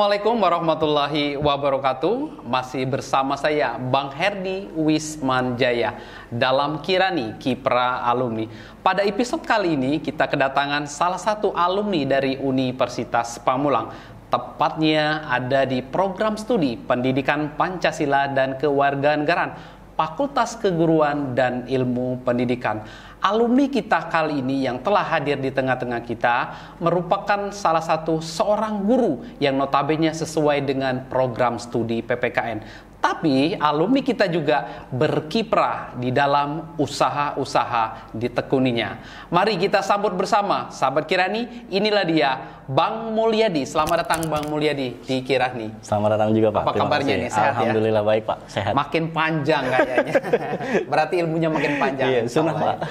Assalamualaikum warahmatullahi wabarakatuh. Masih bersama saya Bang Herdi Wisman Jaya dalam Kirani Kipra Alumni. Pada episode kali ini kita kedatangan salah satu alumni dari Universitas Pamulang. Tepatnya ada di program studi Pendidikan Pancasila dan Kewarganegaraan Fakultas Keguruan dan Ilmu Pendidikan alumni kita kali ini yang telah hadir di tengah-tengah kita merupakan salah satu seorang guru yang notabene sesuai dengan program studi PPKN. Tapi alumni kita juga berkiprah di dalam usaha-usaha ditekuninya. Mari kita sambut bersama sahabat Kirani, inilah dia Bang Mulyadi. Selamat datang Bang Mulyadi di Kirani. Selamat datang juga Pak. Apa Terima kabarnya kasih. nih? Sehat ya? Alhamdulillah ya? baik Pak, sehat. Makin panjang kayaknya. Berarti ilmunya makin panjang. Iya, sunnah ya. Pak.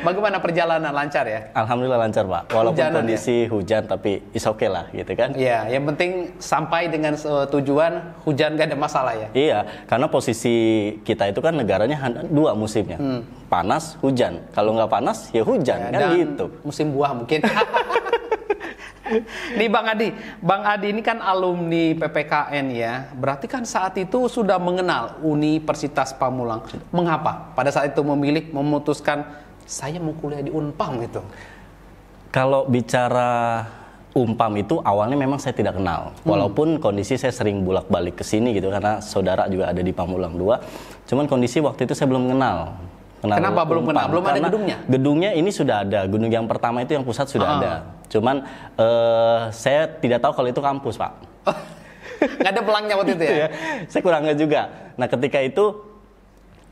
Bagaimana perjalanan lancar ya? Alhamdulillah lancar pak. Walaupun Hujanan, ya? kondisi ya? hujan tapi is okay lah gitu kan? Iya, yang penting sampai dengan eh, tujuan hujan gak ada masalah ya. Iya, karena posisi kita itu kan negaranya dua musimnya, hmm. panas hujan. Kalau nggak panas ya hujan ya, kan gitu. Musim buah mungkin. Nih Bang Adi, Bang Adi ini kan alumni PPKN ya. Berarti kan saat itu sudah mengenal Universitas Pamulang. Mengapa pada saat itu memilih memutuskan saya mau kuliah di Unpam itu. Kalau bicara Umpam itu awalnya memang saya tidak kenal. Hmm. Walaupun hmm. kondisi saya sering bolak-balik ke sini gitu karena saudara juga ada di Pamulang 2. Cuman kondisi waktu itu saya belum kenal. kenal Kenapa Umpam. belum kenal? Belum karena ada gedungnya. Gedungnya ini sudah ada. Gedung yang pertama itu yang pusat sudah ah. ada. Cuman uh, saya tidak tahu kalau itu kampus, Pak. Nggak ada pelangnya waktu itu ya. Iya. saya kurangnya juga. Nah, ketika itu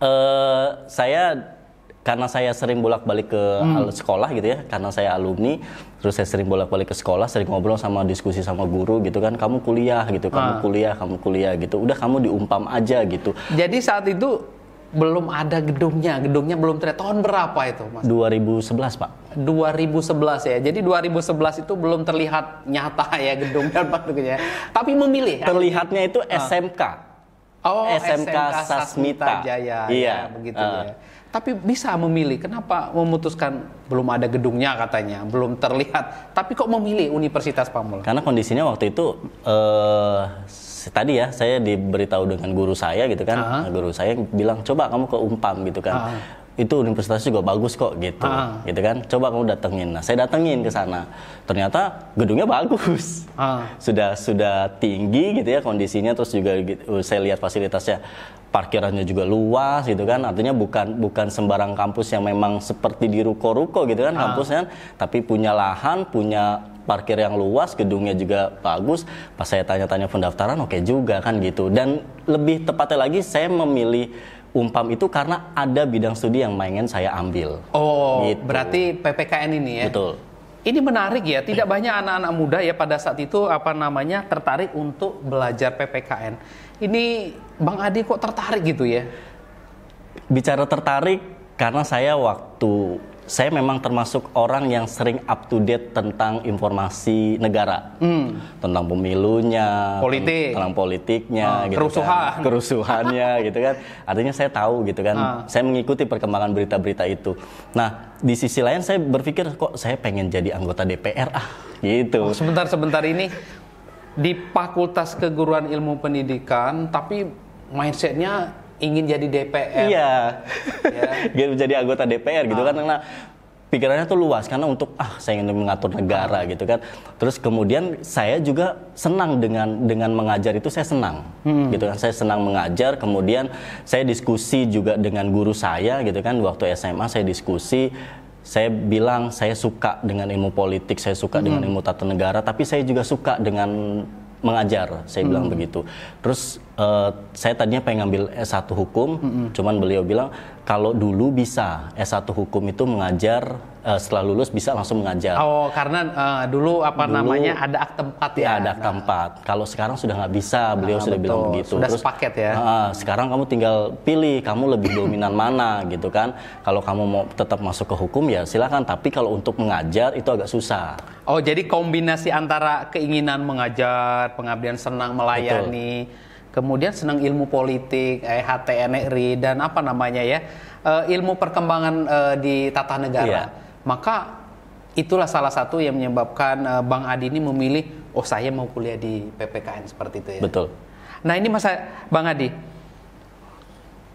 uh, saya karena saya sering bolak-balik ke hmm. sekolah gitu ya, karena saya alumni, terus saya sering bolak-balik ke sekolah, sering ngobrol sama diskusi sama guru gitu kan, kamu kuliah gitu, kamu ah. kuliah, kamu kuliah gitu, udah kamu diumpam aja gitu. Jadi saat itu belum ada gedungnya, gedungnya belum terlihat. Tahun berapa itu, Mas? 2011, Pak. 2011 ya. Jadi 2011 itu belum terlihat nyata ya gedungnya Pak gitu ya. Tapi memilih. Terlihatnya itu ah. SMK. Oh, SMK, SMK Sasmita. Sasmita Jaya. Iya, iya ah. ya, begitu uh, ya tapi bisa memilih. Kenapa memutuskan belum ada gedungnya katanya, belum terlihat, tapi kok memilih Universitas Pamulang? Karena kondisinya waktu itu eh, tadi ya saya diberitahu dengan guru saya gitu kan, uh-huh. guru saya bilang coba kamu ke Umpam gitu kan. Uh-huh. Itu universitas juga bagus kok gitu, uh-huh. gitu kan. Coba kamu datengin. Nah, saya datengin ke sana. Ternyata gedungnya bagus, uh-huh. sudah sudah tinggi gitu ya kondisinya. Terus juga gitu, saya lihat fasilitasnya parkirannya juga luas gitu kan artinya bukan bukan sembarang kampus yang memang seperti di ruko-ruko gitu kan ah. kampusnya kan. tapi punya lahan punya parkir yang luas gedungnya juga bagus pas saya tanya-tanya pendaftaran oke okay juga kan gitu dan lebih tepatnya lagi saya memilih Umpam itu karena ada bidang studi yang mainin saya ambil. Oh, gitu. berarti PPKN ini ya? Betul. Ini menarik ya, tidak banyak anak-anak muda ya pada saat itu apa namanya tertarik untuk belajar PPKN. Ini Bang Adi kok tertarik gitu ya? Bicara tertarik karena saya waktu saya memang termasuk orang yang sering up to date tentang informasi negara, hmm. tentang pemilunya, politik, tentang politiknya, ah, gitu kerusuhan, kan. kerusuhannya, gitu kan. Artinya saya tahu gitu kan. Ah. Saya mengikuti perkembangan berita-berita itu. Nah, di sisi lain saya berpikir kok saya pengen jadi anggota DPR ah, gitu. sebentar oh, sebentar sebentar ini di Fakultas Keguruan Ilmu Pendidikan, tapi mindsetnya ingin jadi DPR. Iya. Ya. menjadi anggota DPR gitu kan karena ah. pikirannya tuh luas karena untuk ah saya ingin mengatur negara gitu kan. Terus kemudian saya juga senang dengan dengan mengajar itu saya senang. Hmm. Gitu kan saya senang mengajar, kemudian saya diskusi juga dengan guru saya gitu kan waktu SMA saya diskusi saya bilang saya suka dengan ilmu politik, saya suka hmm. dengan ilmu tata negara, tapi saya juga suka dengan mengajar, saya bilang hmm. begitu. Terus uh, saya tadinya pengen ngambil S1 hukum, hmm. cuman beliau bilang kalau dulu bisa S1 hukum itu mengajar uh, setelah lulus bisa langsung mengajar. Oh, karena uh, dulu apa dulu, namanya ada akte tempat ya, ya. Ada akte tempat. Nah. Kalau sekarang sudah nggak bisa, beliau sudah betul. bilang begitu. Sudah Terus, sepaket ya. Uh, sekarang kamu tinggal pilih kamu lebih dominan mana gitu kan. Kalau kamu mau tetap masuk ke hukum ya silakan, tapi kalau untuk mengajar itu agak susah. Oh, jadi kombinasi antara keinginan mengajar, pengabdian senang melayani, betul. kemudian senang ilmu politik, eh, HTNRI dan apa namanya ya? Uh, ilmu perkembangan uh, di tata negara. Yeah maka itulah salah satu yang menyebabkan uh, Bang Adi ini memilih oh saya mau kuliah di PPKN seperti itu ya. Betul. Nah ini masa Bang Adi,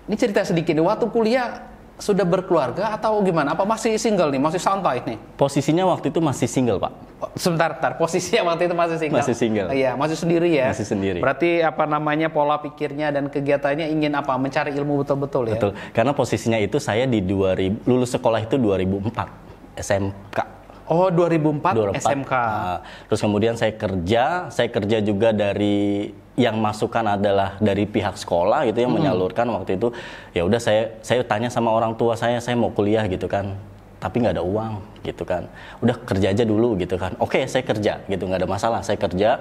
ini cerita sedikit. nih Waktu kuliah sudah berkeluarga atau gimana? Apa masih single nih? Masih santai nih? Posisinya waktu itu masih single pak. Oh, sebentar, sebentar. Posisinya waktu itu masih single. Masih single. Iya, masih sendiri ya. Masih sendiri. Berarti apa namanya pola pikirnya dan kegiatannya ingin apa? Mencari ilmu betul-betul ya. Betul. Karena posisinya itu saya di 2000 lulus sekolah itu 2004. SMK Oh 2004, 2004 SMK. Uh, terus kemudian saya kerja, saya kerja juga dari yang masukan adalah dari pihak sekolah gitu yang hmm. menyalurkan waktu itu. Ya udah saya saya tanya sama orang tua saya, saya mau kuliah gitu kan, tapi nggak ada uang gitu kan. Udah kerja aja dulu gitu kan. Oke saya kerja gitu nggak ada masalah, saya kerja.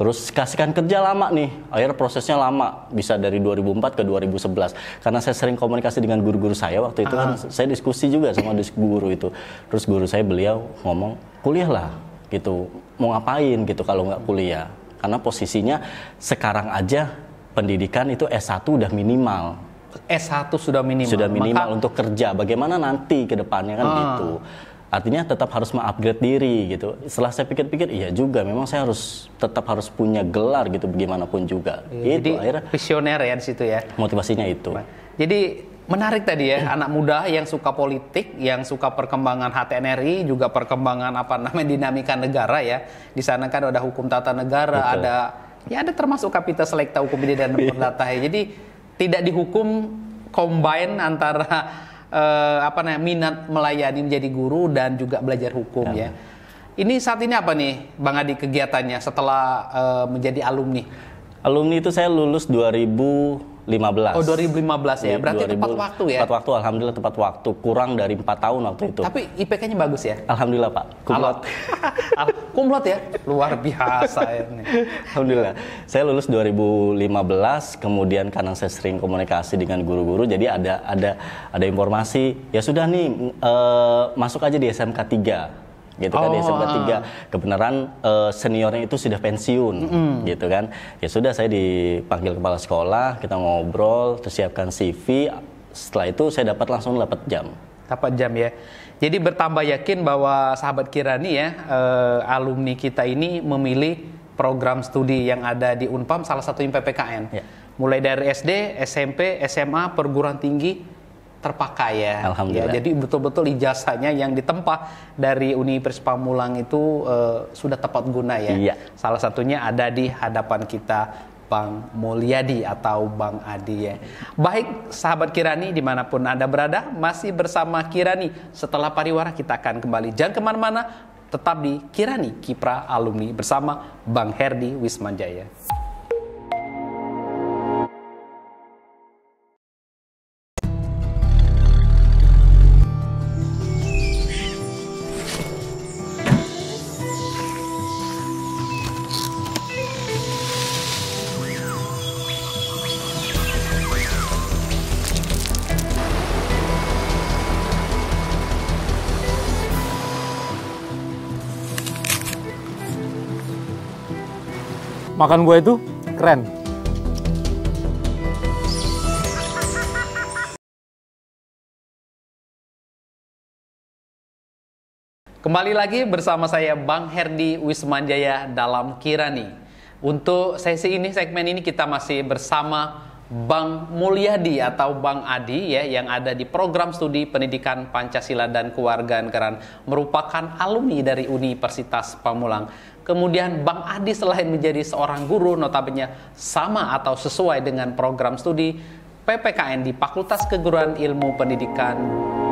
Terus kasihkan kerja lama nih, akhirnya prosesnya lama, bisa dari 2004 ke 2011. Karena saya sering komunikasi dengan guru-guru saya waktu itu uh. kan ah. saya diskusi juga sama guru itu. Terus guru saya beliau ngomong kuliahlah gitu, mau ngapain gitu kalau nggak kuliah. Karena posisinya sekarang aja pendidikan itu S1 udah minimal. S1 sudah minimal. Sudah minimal Maka... untuk kerja. Bagaimana nanti ke depannya kan uh. gitu artinya tetap harus mengupgrade diri gitu. Setelah saya pikir-pikir, iya juga, memang saya harus tetap harus punya gelar gitu, bagaimanapun juga. Ya, itu jadi visioner ya di situ ya. Motivasinya itu. Jadi menarik tadi ya, anak muda yang suka politik, yang suka perkembangan HTNRI, juga perkembangan apa namanya dinamika negara ya. Di sana kan ada hukum tata negara, Betul. ada ya ada termasuk kapita selekta hukum pidana dan perdata ya. Jadi tidak dihukum combine antara eh, apa namanya minat melayani menjadi guru dan juga belajar hukum ya. ya. Ini saat ini apa nih Bang Adi kegiatannya setelah eh, menjadi alumni? Alumni itu saya lulus 2000 2015. Oh 2015 ya, berarti 2000, tepat waktu ya? Tepat waktu, alhamdulillah tepat waktu. Kurang dari 4 tahun waktu itu. Tapi IPK-nya bagus ya? Alhamdulillah Pak, kumlot. kumlot ya? Luar biasa ya ini. Alhamdulillah. Saya lulus 2015, kemudian karena saya sering komunikasi dengan guru-guru, jadi ada ada ada informasi, ya sudah nih, eh, masuk aja di SMK 3 gitu kan ya, oh, di semester tiga ah. kebenaran uh, seniornya itu sudah pensiun mm. gitu kan ya sudah saya dipanggil kepala sekolah kita ngobrol terus CV setelah itu saya dapat langsung dapat jam dapat jam ya jadi bertambah yakin bahwa sahabat Kirani ya uh, alumni kita ini memilih program studi yang ada di Unpam salah satunya PPKN. Ya. Mulai dari SD, SMP, SMA, perguruan tinggi terpakai ya. Alhamdulillah. Ya, jadi betul-betul ijazahnya yang ditempa dari Universitas Pamulang itu uh, sudah tepat guna ya. Iya. Salah satunya ada di hadapan kita Bang Mulyadi atau Bang Adi ya. Baik sahabat Kirani dimanapun Anda berada masih bersama Kirani. Setelah pariwara kita akan kembali. Jangan kemana-mana tetap di Kirani Kipra Alumni bersama Bang Herdi Wismanjaya. makan buah itu keren. Kembali lagi bersama saya Bang Herdi Wismanjaya dalam Kirani. Untuk sesi ini, segmen ini kita masih bersama Bang Mulyadi atau Bang Adi ya yang ada di program studi pendidikan Pancasila dan kewarganegaraan merupakan alumni dari Universitas Pamulang. Kemudian Bang Adi selain menjadi seorang guru, notabene sama atau sesuai dengan program studi PPKN di Fakultas Keguruan Ilmu Pendidikan,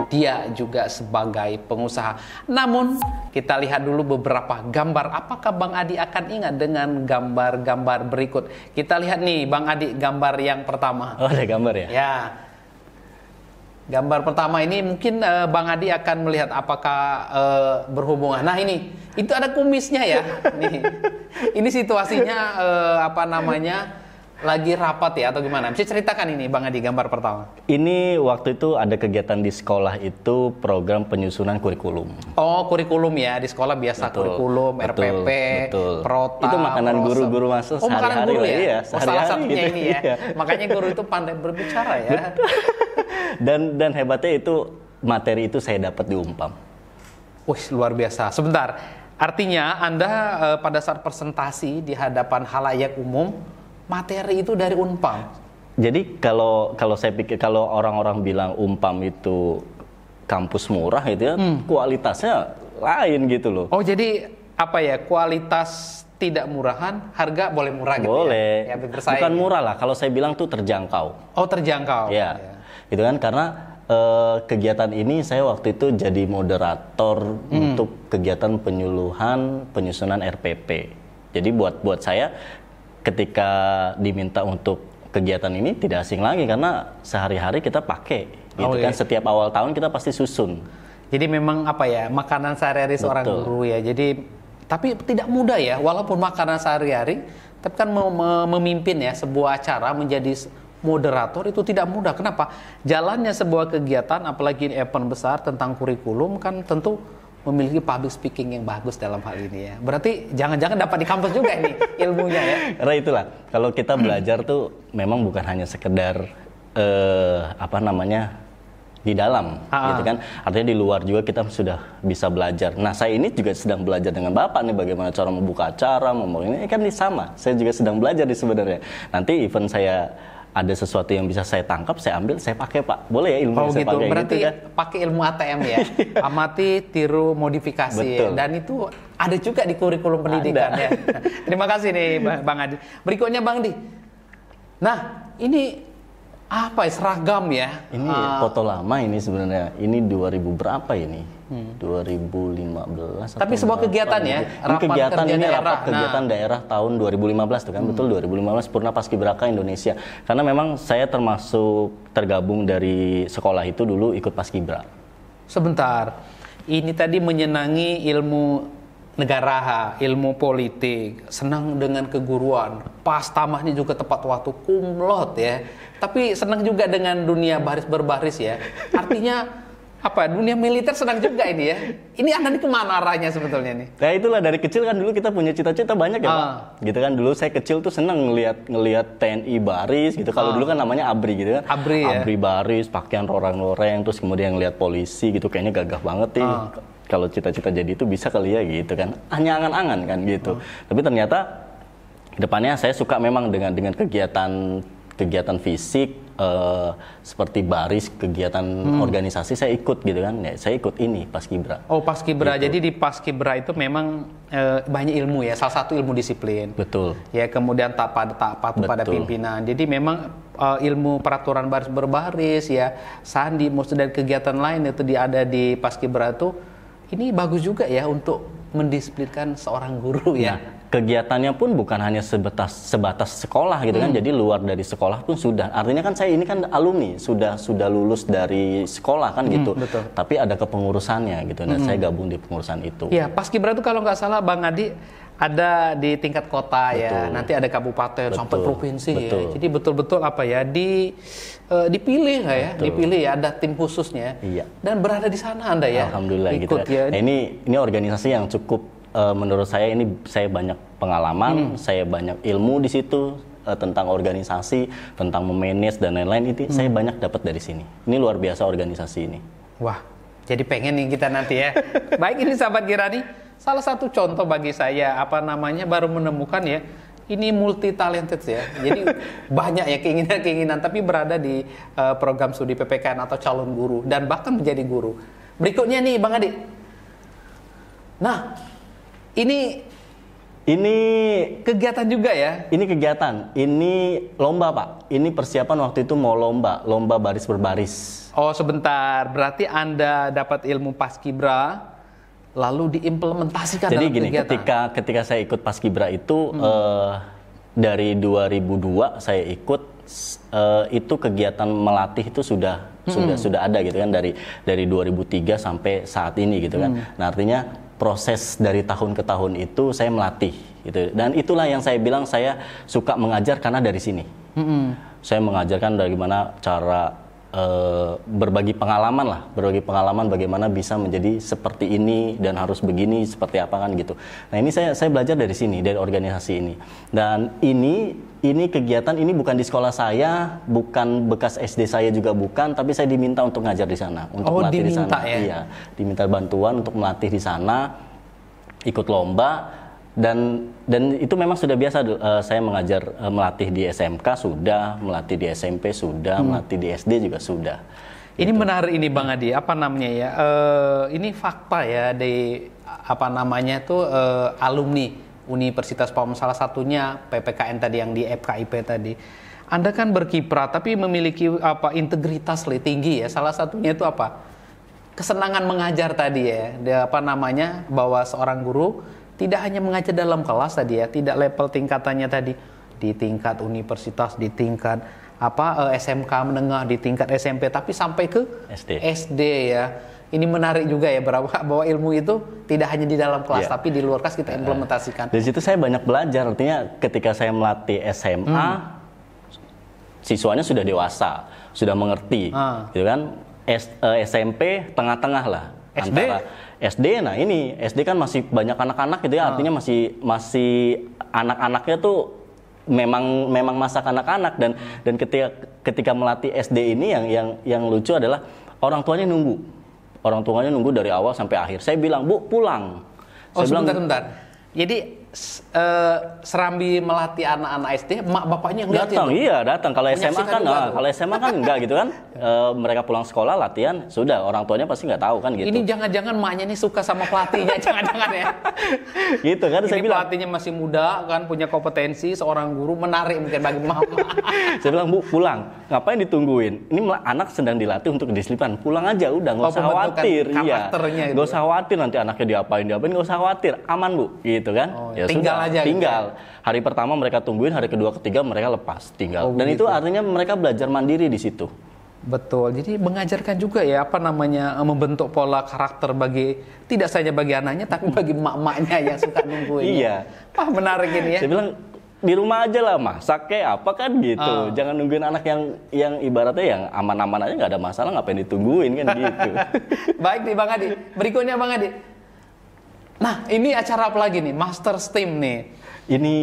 dia juga sebagai pengusaha. Namun, kita lihat dulu beberapa gambar. Apakah Bang Adi akan ingat dengan gambar-gambar berikut? Kita lihat nih, Bang Adi, gambar yang pertama. Oh, ada gambar ya? Ya, Gambar pertama ini mungkin uh, Bang Adi akan melihat apakah uh, berhubungan. Nah ini, itu ada kumisnya ya. Nih, ini situasinya uh, apa namanya? lagi rapat ya atau gimana? Bisa ceritakan ini Bang Adi gambar pertama. Ini waktu itu ada kegiatan di sekolah itu program penyusunan kurikulum. Oh, kurikulum ya di sekolah biasa betul, kurikulum, betul, RPP, betul. prota. Itu makanan guru-guru masuk Oh, makanan guru ya. Iya, oh, salah satunya gitu, ini ya. Iya. Makanya guru itu pandai berbicara ya. dan dan hebatnya itu materi itu saya dapat di Umpam. Wih, luar biasa. Sebentar. Artinya Anda eh, pada saat presentasi di hadapan halayak umum materi itu dari Unpam. Jadi kalau kalau saya pikir kalau orang-orang bilang Unpam itu kampus murah itu ya, hmm. kualitasnya lain gitu loh. Oh, jadi apa ya? Kualitas tidak murahan, harga boleh murah gitu boleh. ya. Boleh. Ya, Bukan murah lah, kalau saya bilang tuh terjangkau. Oh, terjangkau. Ya. ya. Gitu kan karena Uh, kegiatan ini saya waktu itu jadi moderator hmm. untuk kegiatan penyuluhan penyusunan RPP. Jadi buat buat saya ketika diminta untuk kegiatan ini tidak asing lagi karena sehari-hari kita pakai gitu oh, kan iya. setiap awal tahun kita pasti susun. Jadi memang apa ya makanan sehari-hari seorang Betul. guru ya. Jadi tapi tidak mudah ya walaupun makanan sehari-hari tapi kan mem memimpin ya sebuah acara menjadi moderator itu tidak mudah. Kenapa? Jalannya sebuah kegiatan apalagi event besar tentang kurikulum kan tentu memiliki public speaking yang bagus dalam hal ini ya. Berarti jangan-jangan dapat di kampus juga ini ilmunya ya. Karena itulah kalau kita hmm. belajar tuh memang bukan hanya sekedar uh, apa namanya di dalam, ha ah. gitu kan? Artinya di luar juga kita sudah bisa belajar. Nah, saya ini juga sedang belajar dengan bapak nih bagaimana cara membuka acara, ngomong ini kan ini sama. Saya juga sedang belajar di sebenarnya. Nanti event saya ada sesuatu yang bisa saya tangkap, saya ambil, saya pakai pak. Boleh ya ilmu oh, gitu. saya pakai gitu Berarti gitu kan? pakai ilmu ATM ya, amati, tiru, modifikasi. Betul. Dan itu ada juga di kurikulum pendidikan ya. Terima kasih nih Bang Adi. Berikutnya Bang Di. Nah ini apa ya seragam ya? Ini uh, foto lama ini sebenarnya. Ini 2000 berapa ini? 2015. Tapi sebuah kegiatan ya, ini kegiatan ini daerah. rapat kegiatan nah. daerah tahun 2015 tuh kan hmm. betul 2015 Purna Paskibraka Indonesia. Karena memang saya termasuk tergabung dari sekolah itu dulu ikut paskibra. Sebentar. Ini tadi menyenangi ilmu negara, ilmu politik, senang dengan keguruan, pas tamahnya juga tepat waktu, kumlot ya. Tapi senang juga dengan dunia baris berbaris ya. Artinya apa dunia militer senang juga ini ya. Ini anda ini kemana arahnya sebetulnya nih? Nah itulah dari kecil kan dulu kita punya cita-cita banyak ya uh. Pak. Ah. Gitu kan dulu saya kecil tuh senang ngelihat ngelihat TNI baris gitu. Kalau uh. dulu kan namanya abri gitu kan. Abri, ya? abri baris, pakaian lorang-loreng, terus kemudian ngelihat polisi gitu kayaknya gagah banget sih Uh. Ah. Kalau cita-cita jadi itu bisa kali ya gitu kan. Hanya angan-angan kan gitu. Uh. Tapi ternyata depannya saya suka memang dengan dengan kegiatan kegiatan fisik uh, seperti baris kegiatan hmm. organisasi saya ikut gitu kan ya saya ikut ini paskibra oh paskibra gitu. jadi di paskibra itu memang uh, banyak ilmu ya salah satu ilmu disiplin betul ya kemudian tak pada tak patuh pada pimpinan jadi memang uh, ilmu peraturan baris berbaris ya sandi musuh dan kegiatan lain itu di ada di paskibra itu ini bagus juga ya untuk mendisiplinkan seorang guru ya. ya kegiatannya pun bukan hanya sebatas sebatas sekolah gitu kan hmm. jadi luar dari sekolah pun sudah artinya kan saya ini kan alumni sudah sudah lulus dari sekolah kan hmm, gitu betul. tapi ada kepengurusannya gitu nah hmm. saya gabung di pengurusan itu ya Kibra itu kalau nggak salah bang Adi ada di tingkat kota ya. betul. ya nanti ada kabupaten betul. sampai provinsi ya. betul. ya jadi betul-betul apa ya di uh, dipilih ya, dipilih ya ada tim khususnya. Iya. Dan berada di sana Anda ya. Alhamdulillah gitu Ikut gitu. ya. Nah, ini ini organisasi yang cukup uh, menurut saya ini saya banyak pengalaman, hmm. saya banyak ilmu di situ eh, tentang organisasi, tentang memanage dan lain-lain itu hmm. saya banyak dapat dari sini. Ini luar biasa organisasi ini. Wah, jadi pengen nih kita nanti ya. Baik ini sahabat Girani, salah satu contoh bagi saya apa namanya baru menemukan ya ini multi talented ya. Jadi banyak ya keinginan-keinginan tapi berada di uh, program studi PPKN atau calon guru dan bahkan menjadi guru. Berikutnya nih Bang Adi. Nah, ini ini kegiatan juga ya? Ini kegiatan. Ini lomba, Pak. Ini persiapan waktu itu mau lomba, lomba baris berbaris. Oh, sebentar. Berarti Anda dapat ilmu paskibra lalu diimplementasikan Jadi dalam gini, kegiatan. ketika ketika saya ikut paskibra itu hmm. uh, dari 2002 saya ikut uh, itu kegiatan melatih itu sudah hmm. sudah sudah ada gitu kan dari dari 2003 sampai saat ini gitu kan. Hmm. Nah, artinya proses dari tahun ke tahun itu saya melatih gitu dan itulah yang saya bilang saya suka mengajar karena dari sini mm -hmm. saya mengajarkan bagaimana cara Eh, berbagi pengalaman lah, berbagi pengalaman bagaimana bisa menjadi seperti ini dan harus begini seperti apa kan gitu. Nah ini saya saya belajar dari sini dari organisasi ini dan ini ini kegiatan ini bukan di sekolah saya, bukan bekas SD saya juga bukan, tapi saya diminta untuk ngajar di sana, untuk oh, melatih di sana. Ya? Iya, diminta bantuan untuk melatih di sana, ikut lomba dan dan itu memang sudah biasa uh, saya mengajar uh, melatih di SMK sudah melatih di SMP sudah hmm. melatih di SD juga sudah ini gitu. menarik ini Bang Adi apa namanya ya uh, ini fakta ya di apa namanya itu uh, alumni Universitas Pom salah satunya PPKN tadi yang di FKIP tadi anda kan berkiprah tapi memiliki apa integritas lebih tinggi ya salah satunya itu apa kesenangan mengajar tadi ya apa namanya bahwa seorang guru tidak hanya mengajar dalam kelas tadi ya, tidak level tingkatannya tadi di tingkat universitas, di tingkat apa eh, SMK menengah, di tingkat SMP, tapi sampai ke SD. SD ya. Ini menarik juga ya berapa bahwa ilmu itu tidak hanya di dalam kelas yeah. tapi di luar kelas kita eh, implementasikan. Di situ saya banyak belajar artinya ketika saya melatih SMA hmm. siswanya sudah dewasa, sudah mengerti. Hmm. Gitu kan? S, eh, SMP tengah-tengah lah SD? antara SD nah ini SD kan masih banyak anak-anak gitu ya ah. artinya masih masih anak-anaknya tuh memang memang masa kanak-kanak dan dan ketika ketika melatih SD ini yang yang yang lucu adalah orang tuanya nunggu orang tuanya nunggu dari awal sampai akhir saya bilang bu pulang oh saya sebentar bilang, sebentar jadi Eh, serambi melatih anak-anak SD, mak bapaknya yang datang. Iya, datang. Kalau SMA kan, nah, kalau SMA kan enggak gitu kan. e, mereka pulang sekolah latihan, sudah orang tuanya pasti nggak tahu kan gitu. Ini jangan-jangan maknya ini suka sama pelatihnya, jangan-jangan ya. Gitu kan ini saya bilang. pelatihnya masih muda kan, punya kompetensi, seorang guru menarik mungkin bagi mama. saya bilang, "Bu, pulang. Ngapain ditungguin? Ini anak sedang dilatih untuk disiplin. Pulang aja udah, nggak oh, usah khawatir." Iya. Gak ya. usah khawatir nanti anaknya diapain, diapain nggak usah khawatir. Aman, Bu, gitu kan. Oh, iya ya tinggal sudah, aja gitu ya. tinggal gitu. hari pertama mereka tungguin hari kedua ketiga mereka lepas tinggal oh, dan gitu. itu artinya mereka belajar mandiri di situ Betul. Jadi mengajarkan juga ya apa namanya eh, membentuk pola karakter bagi tidak saja bagi anaknya tapi bagi mak-maknya yang suka nungguin. Ya. iya. Wah menarik ini ya. Saya bilang di rumah aja lah masak kayak apa kan gitu. Uh. Jangan nungguin anak yang yang ibaratnya yang aman-aman aja nggak ada masalah ngapain ditungguin kan gitu. Baik nih Bang Adi. Berikutnya Bang Adi Nah, ini acara apa lagi nih? Master STEAM nih. Ini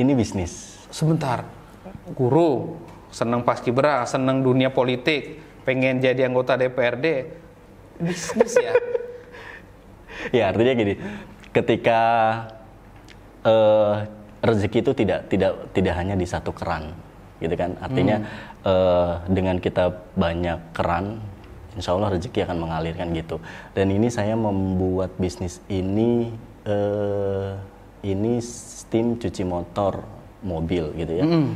ini bisnis. Sebentar. Guru senang paskibra, senang dunia politik, pengen jadi anggota DPRD. Bisnis ya. ya, artinya gini. Ketika uh, rezeki itu tidak tidak tidak hanya di satu keran, gitu kan? Artinya hmm. uh, dengan kita banyak keran insya Allah rezeki akan mengalir kan gitu dan ini saya membuat bisnis ini uh, ini steam cuci motor mobil gitu ya mm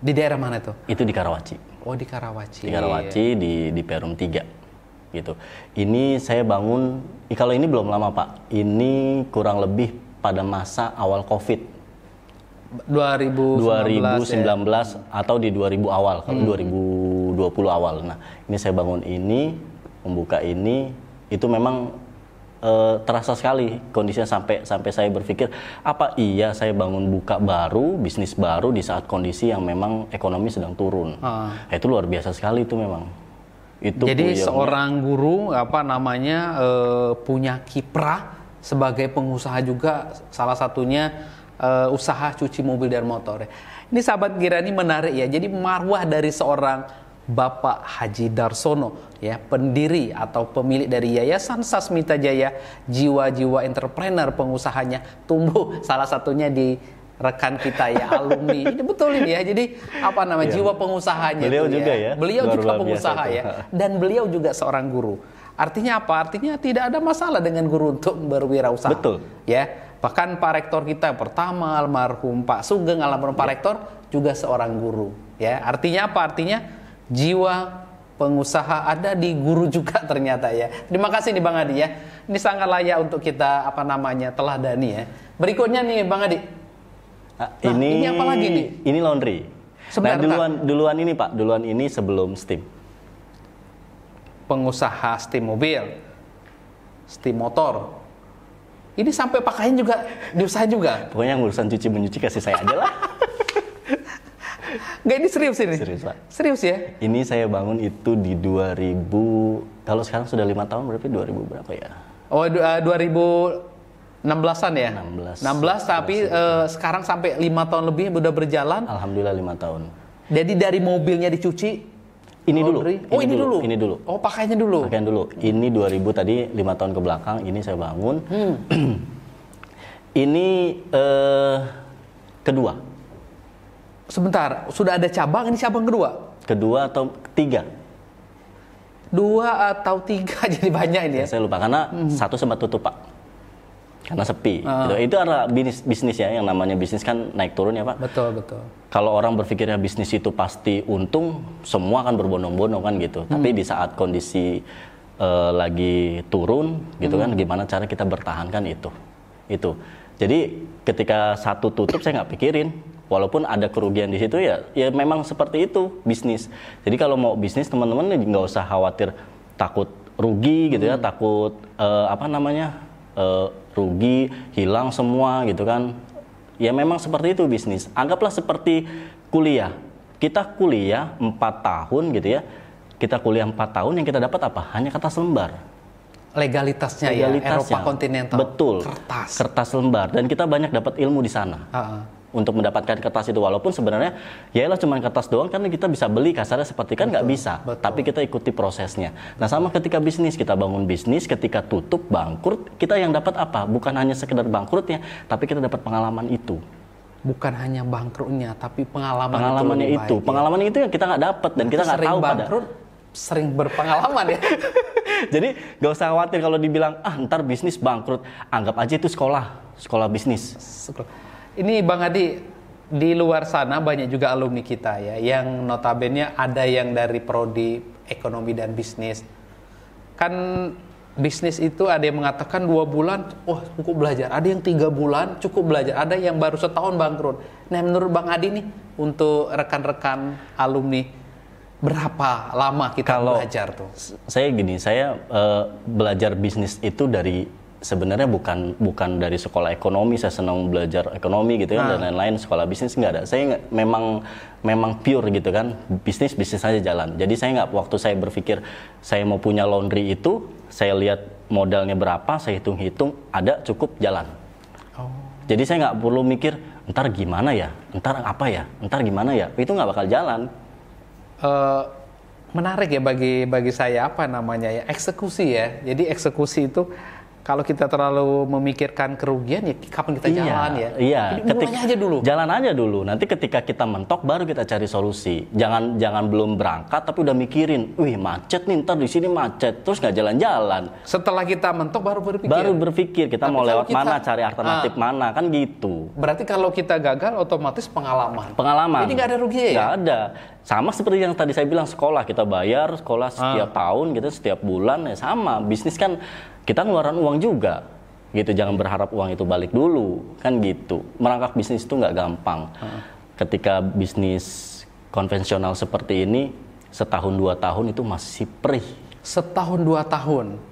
di daerah mana tuh itu di Karawaci oh di Karawaci di Karawaci di di Perum 3 gitu ini saya bangun kalau ini belum lama pak ini kurang lebih pada masa awal covid 2019, 2019 ya? atau di 2000 awal kalau hmm. 2000 2020 awal. Nah, ini saya bangun ini, membuka ini, itu memang eh, terasa sekali kondisinya sampai sampai saya berpikir apa iya saya bangun buka baru, bisnis baru di saat kondisi yang memang ekonomi sedang turun. Uh. Nah, itu luar biasa sekali itu memang itu jadi seorang guru apa namanya e, punya kiprah sebagai pengusaha juga salah satunya e, usaha cuci mobil dan motor ini sahabat Girani menarik ya jadi marwah dari seorang Bapak Haji Darsono ya pendiri atau pemilik dari Yayasan Sasmita Jaya jiwa-jiwa entrepreneur pengusahanya tumbuh salah satunya di rekan kita ya alumni ini betul ini ya jadi apa nama ya. jiwa pengusahanya beliau juga ya, ya. beliau Luar juga pengusaha ya dan beliau juga seorang guru artinya apa artinya tidak ada masalah dengan guru untuk berwirausaha betul ya bahkan Pak Rektor kita yang pertama almarhum Pak Sugeng almarhum Pak iya. Rektor juga seorang guru ya artinya apa artinya jiwa pengusaha ada di guru juga ternyata ya. Terima kasih nih Bang Adi ya. Ini sangat layak untuk kita apa namanya telah Dani ya. Berikutnya nih Bang Adi. Ah, nah, ini, ini apa lagi nih? Ini laundry. Nah, Sebentar, nah, duluan duluan ini Pak, duluan ini sebelum Steam. Pengusaha Steam mobil, Steam motor. Ini sampai pakaian juga diusaha juga. Pokoknya yang urusan cuci menyuci kasih saya aja lah. Gak ini serius ini? Serius pak. Serius ya? Ini saya bangun itu di 2000, kalau sekarang sudah lima tahun berarti 2000 berapa ya? Oh, uh, 2000 16-an ya? 16. 16, 16 tapi Uh, sekarang sampai 5 tahun lebih udah berjalan. Alhamdulillah 5 tahun. Jadi dari mobilnya dicuci ini dulu. Oh, ini, dulu. dulu. Ini dulu. Oh, pakainya dulu. Pakainya dulu. Ini 2000 tadi 5 tahun ke belakang ini saya bangun. Hmm. ini uh, kedua Sebentar, sudah ada cabang ini cabang kedua. Kedua atau tiga Dua atau tiga jadi banyak ini ya? ya. Saya lupa karena hmm. satu sempat tutup pak. Karena sepi. Uh. Itu adalah bisnis bisnis ya yang namanya bisnis kan naik turun ya pak. Betul betul. Kalau orang berpikirnya bisnis itu pasti untung, semua akan berbondong-bondong kan gitu. Hmm. Tapi di saat kondisi uh, lagi turun gitu kan, hmm. kan, gimana cara kita bertahankan itu? Itu. Jadi ketika satu tutup saya nggak pikirin walaupun ada kerugian di situ ya ya memang seperti itu bisnis jadi kalau mau bisnis teman-teman ya nggak usah khawatir takut rugi gitu ya hmm. takut uh, apa namanya uh, rugi hilang semua gitu kan ya memang seperti itu bisnis anggaplah seperti kuliah kita kuliah empat tahun gitu ya kita kuliah empat tahun yang kita dapat apa hanya kertas lembar legalitasnya, ya, legalitasnya ya Eropa kontinental betul kertas kertas lembar dan kita banyak dapat ilmu di sana uh -uh untuk mendapatkan kertas itu walaupun sebenarnya ya lah cuma kertas doang karena kita bisa beli kasarnya seperti kan nggak bisa betul. tapi kita ikuti prosesnya nah sama ketika bisnis kita bangun bisnis ketika tutup bangkrut kita yang dapat apa bukan hanya sekedar bangkrutnya tapi kita dapat pengalaman itu bukan hanya bangkrutnya tapi pengalaman pengalamannya itu, itu. Baik, pengalaman ya. itu yang kita nggak dapat dan nah, kita nggak tahu pada sering berpengalaman ya jadi gak usah khawatir kalau dibilang ah ntar bisnis bangkrut anggap aja itu sekolah sekolah bisnis sekolah ini Bang Adi di luar sana banyak juga alumni kita ya yang notabene ada yang dari prodi ekonomi dan bisnis kan bisnis itu ada yang mengatakan dua bulan oh cukup belajar ada yang tiga bulan cukup belajar ada yang baru setahun bangkrut nah menurut Bang Adi nih untuk rekan-rekan alumni berapa lama kita Kalau belajar tuh saya gini saya uh, belajar bisnis itu dari sebenarnya bukan bukan dari sekolah ekonomi saya senang belajar ekonomi gitu kan nah. dan lain-lain sekolah bisnis nggak ada saya memang memang pure gitu kan bisnis bisnis saja jalan jadi saya nggak waktu saya berpikir saya mau punya laundry itu saya lihat modalnya berapa saya hitung-hitung ada cukup jalan oh. jadi saya nggak perlu mikir ntar gimana ya ntar apa ya ntar gimana ya itu nggak bakal jalan uh, menarik ya bagi bagi saya apa namanya ya eksekusi ya jadi eksekusi itu kalau kita terlalu memikirkan kerugian ya kapan kita iya, jalan ya. Iya. Ketika aja dulu. Jalan aja dulu. Nanti ketika kita mentok baru kita cari solusi. Jangan jangan belum berangkat tapi udah mikirin, wih macet nih ntar di sini macet terus nggak jalan-jalan. Setelah kita mentok baru berpikir. Baru berpikir kita tapi mau lewat kita, mana, cari alternatif ah, mana kan gitu. Berarti kalau kita gagal otomatis pengalaman. Pengalaman. Jadi nggak ada rugi ya? Nggak ada. Sama seperti yang tadi saya bilang sekolah kita bayar sekolah setiap ah. tahun gitu setiap bulan ya sama bisnis kan kita ngeluaran uang juga gitu jangan berharap uang itu balik dulu kan gitu merangkak bisnis itu nggak gampang ketika bisnis konvensional seperti ini setahun dua tahun itu masih perih setahun dua tahun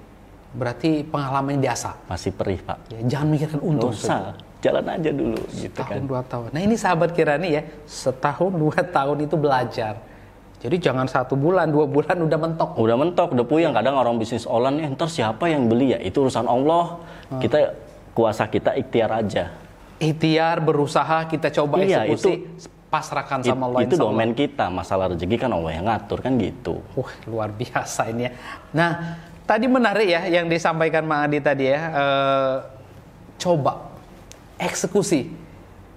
berarti pengalamannya biasa masih perih pak ya, jangan mikirkan untung Nusa jalan aja dulu gitu setahun gitu kan. dua tahun nah ini sahabat kirani ya setahun dua tahun itu belajar jadi jangan satu bulan, dua bulan udah mentok. Udah mentok, udah puyeng. Kadang orang bisnis online, ya, ntar siapa yang beli ya? Itu urusan Allah. Hmm. Kita kuasa kita ikhtiar aja. Ikhtiar, berusaha, kita coba iya, eksekusi. Itu, pasrahkan sama Allah. Itu domain kita, masalah rezeki kan Allah yang ngatur kan gitu. Wah luar biasa ini ya. Nah tadi menarik ya yang disampaikan Mang Adi tadi ya, e, coba eksekusi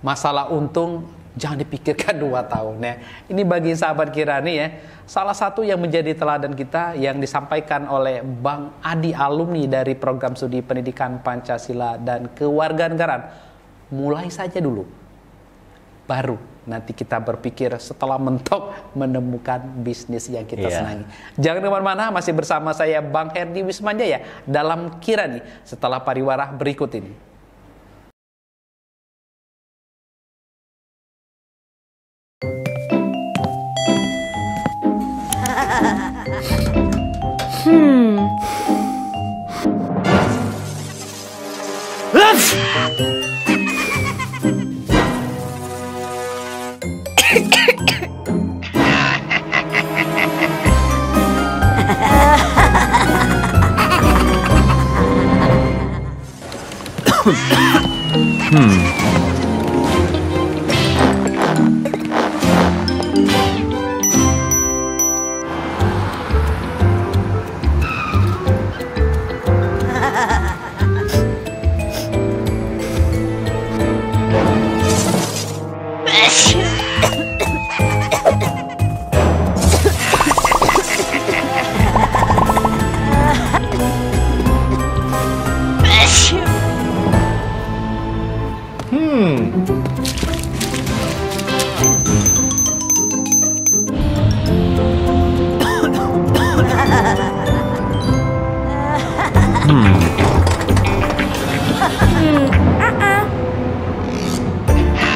masalah untung Jangan dipikirkan dua tahun ya. Ini bagi sahabat Kirani ya, salah satu yang menjadi teladan kita yang disampaikan oleh Bang Adi alumni dari program studi pendidikan Pancasila dan kewarganegaraan. Mulai saja dulu. Baru nanti kita berpikir setelah mentok menemukan bisnis yang kita yeah. senangi. Jangan kemana-mana, masih bersama saya Bang Herdi Wismanja ya dalam Kirani setelah pariwara berikut ini. hmm.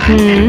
Hmm.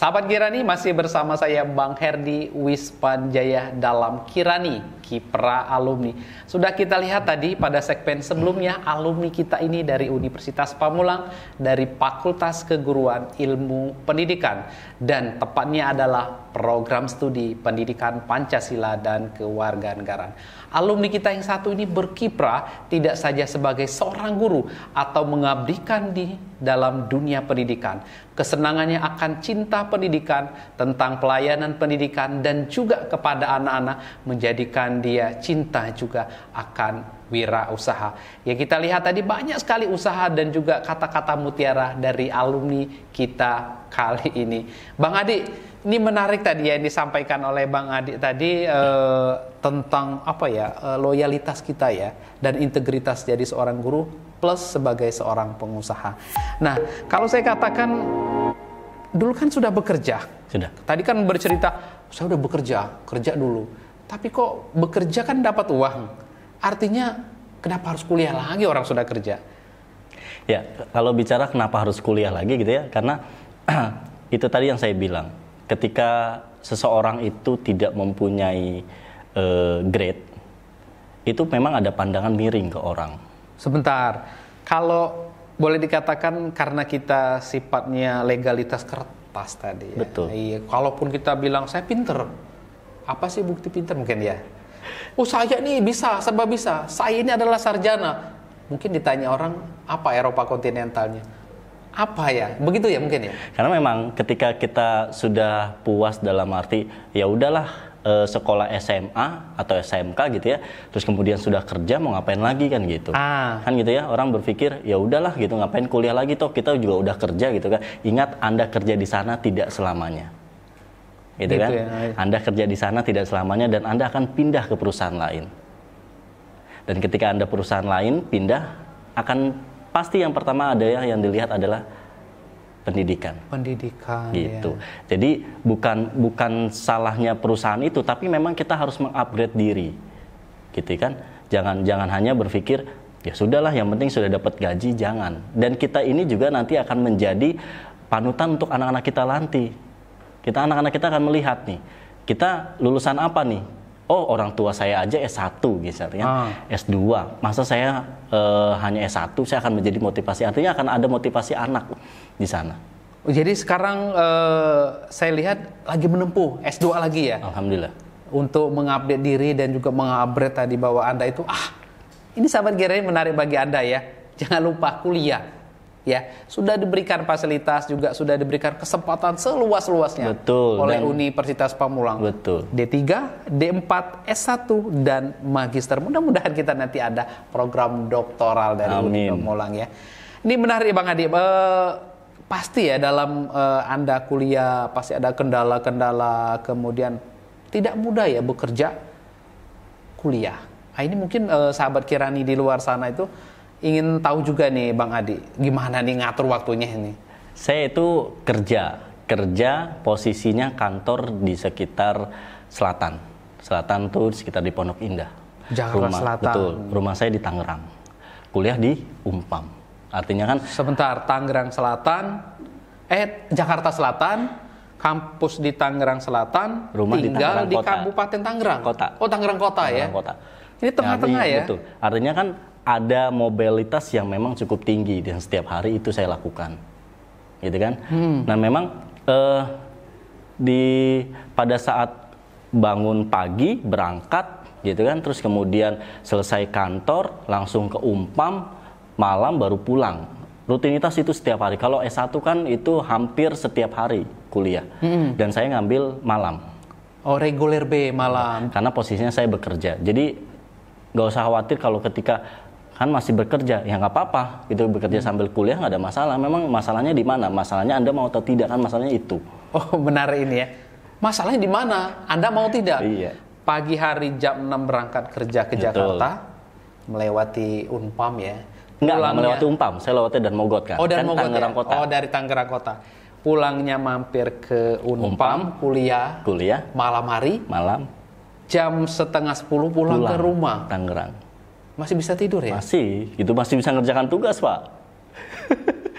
Sahabat Kirani masih bersama saya Bang Herdi Wispanjaya dalam Kirani Kipra Alumni. Sudah kita lihat tadi pada segmen sebelumnya alumni kita ini dari Universitas Pamulang dari Fakultas Keguruan Ilmu Pendidikan dan tepatnya adalah program studi Pendidikan Pancasila dan Kewarganegaraan alumni kita yang satu ini berkiprah tidak saja sebagai seorang guru atau mengabdikan di dalam dunia pendidikan. Kesenangannya akan cinta pendidikan, tentang pelayanan pendidikan dan juga kepada anak-anak menjadikan dia cinta juga akan wira usaha Ya kita lihat tadi banyak sekali usaha dan juga kata-kata mutiara dari alumni kita kali ini. Bang Adi, ini menarik tadi ya yang disampaikan oleh Bang Adi tadi eh, tentang apa ya eh, loyalitas kita ya dan integritas jadi seorang guru plus sebagai seorang pengusaha. Nah kalau saya katakan dulu kan sudah bekerja, sudah. Tadi kan bercerita saya sudah bekerja kerja dulu, tapi kok bekerja kan dapat uang. Artinya kenapa harus kuliah lagi orang sudah kerja? Ya kalau bicara kenapa harus kuliah lagi gitu ya karena itu tadi yang saya bilang ketika seseorang itu tidak mempunyai uh, grade itu memang ada pandangan miring ke orang. Sebentar, kalau boleh dikatakan karena kita sifatnya legalitas kertas tadi. Ya? Betul. Iya, kalaupun kita bilang saya pinter, apa sih bukti pinter mungkin ya? Oh saya ini bisa, serba bisa. Saya ini adalah sarjana. Mungkin ditanya orang apa Eropa kontinentalnya apa ya begitu ya mungkin ya karena memang ketika kita sudah puas dalam arti ya udahlah e, sekolah SMA atau SMK gitu ya terus kemudian sudah kerja mau ngapain lagi kan gitu ah. kan gitu ya orang berpikir ya udahlah gitu ngapain kuliah lagi toh kita juga udah kerja gitu kan ingat anda kerja di sana tidak selamanya gitu, gitu kan ya. Iya. anda kerja di sana tidak selamanya dan anda akan pindah ke perusahaan lain dan ketika anda perusahaan lain pindah akan pasti yang pertama ada yang, yang dilihat adalah pendidikan. Pendidikan. Ya. Gitu. Ya. Jadi bukan bukan salahnya perusahaan itu, tapi memang kita harus mengupgrade diri, gitu kan? Jangan jangan hanya berpikir ya sudahlah, yang penting sudah dapat gaji, jangan. Dan kita ini juga nanti akan menjadi panutan untuk anak-anak kita nanti. Kita anak-anak kita akan melihat nih, kita lulusan apa nih? oh orang tua saya aja S1 misalnya, ah. S2. Masa saya eh, hanya S1, saya akan menjadi motivasi. Artinya akan ada motivasi anak di sana. Oh, jadi sekarang eh, saya lihat lagi menempuh S2 lagi ya. Alhamdulillah. Untuk mengupdate diri dan juga mengupgrade tadi bahwa Anda itu ah ini sahabat gerai menarik bagi Anda ya. Jangan lupa kuliah ya sudah diberikan fasilitas juga sudah diberikan kesempatan seluas-luasnya oleh Universitas Pamulang. Betul. D3, D4, S1 dan magister. Mudah-mudahan kita nanti ada program doktoral dari Amin. Pamulang ya. Ini menarik Bang Adi. E, pasti ya dalam e, Anda kuliah pasti ada kendala-kendala kemudian tidak mudah ya bekerja kuliah. Nah, ini mungkin e, sahabat Kirani di luar sana itu ingin tahu juga nih Bang Adi, gimana nih ngatur waktunya ini? Saya itu kerja, kerja posisinya kantor di sekitar selatan. Selatan tuh sekitar di Pondok Indah. Jakarta rumah, Selatan. Betul, rumah saya di Tangerang. Kuliah di Umpam. Artinya kan sebentar Tangerang Selatan eh Jakarta Selatan, kampus di Tangerang Selatan, rumah tinggal di, di Kabupaten Tangerang. Kota. Oh, Tangerang Kota ya? Tangerang ya. Kota. Ini tengah-tengah ya. Betul. Artinya kan ada mobilitas yang memang cukup tinggi dan setiap hari itu saya lakukan gitu kan hmm. nah memang uh, di pada saat bangun pagi berangkat gitu kan terus kemudian selesai kantor langsung ke umpam malam baru pulang rutinitas itu setiap hari kalau S1 kan itu hampir setiap hari kuliah hmm. dan saya ngambil malam oh reguler B malam karena posisinya saya bekerja jadi nggak usah khawatir kalau ketika kan masih bekerja ya nggak apa-apa itu bekerja hmm. sambil kuliah nggak ada masalah memang masalahnya di mana masalahnya anda mau atau tidak kan masalahnya itu oh benar ini ya masalahnya di mana anda mau tidak iya. pagi hari jam 6 berangkat kerja ke Betul. Jakarta melewati unpam ya nggak pulangnya... melewati unpam saya lewati dan mogot kan oh dari kan mogot ya? Tangerang ya? kota oh dari Tangerang kota pulangnya mampir ke unpam, unpam kuliah kuliah malam hari malam jam setengah sepuluh pulang, pulang ke rumah Tangerang masih bisa tidur ya? Masih, itu masih bisa ngerjakan tugas pak.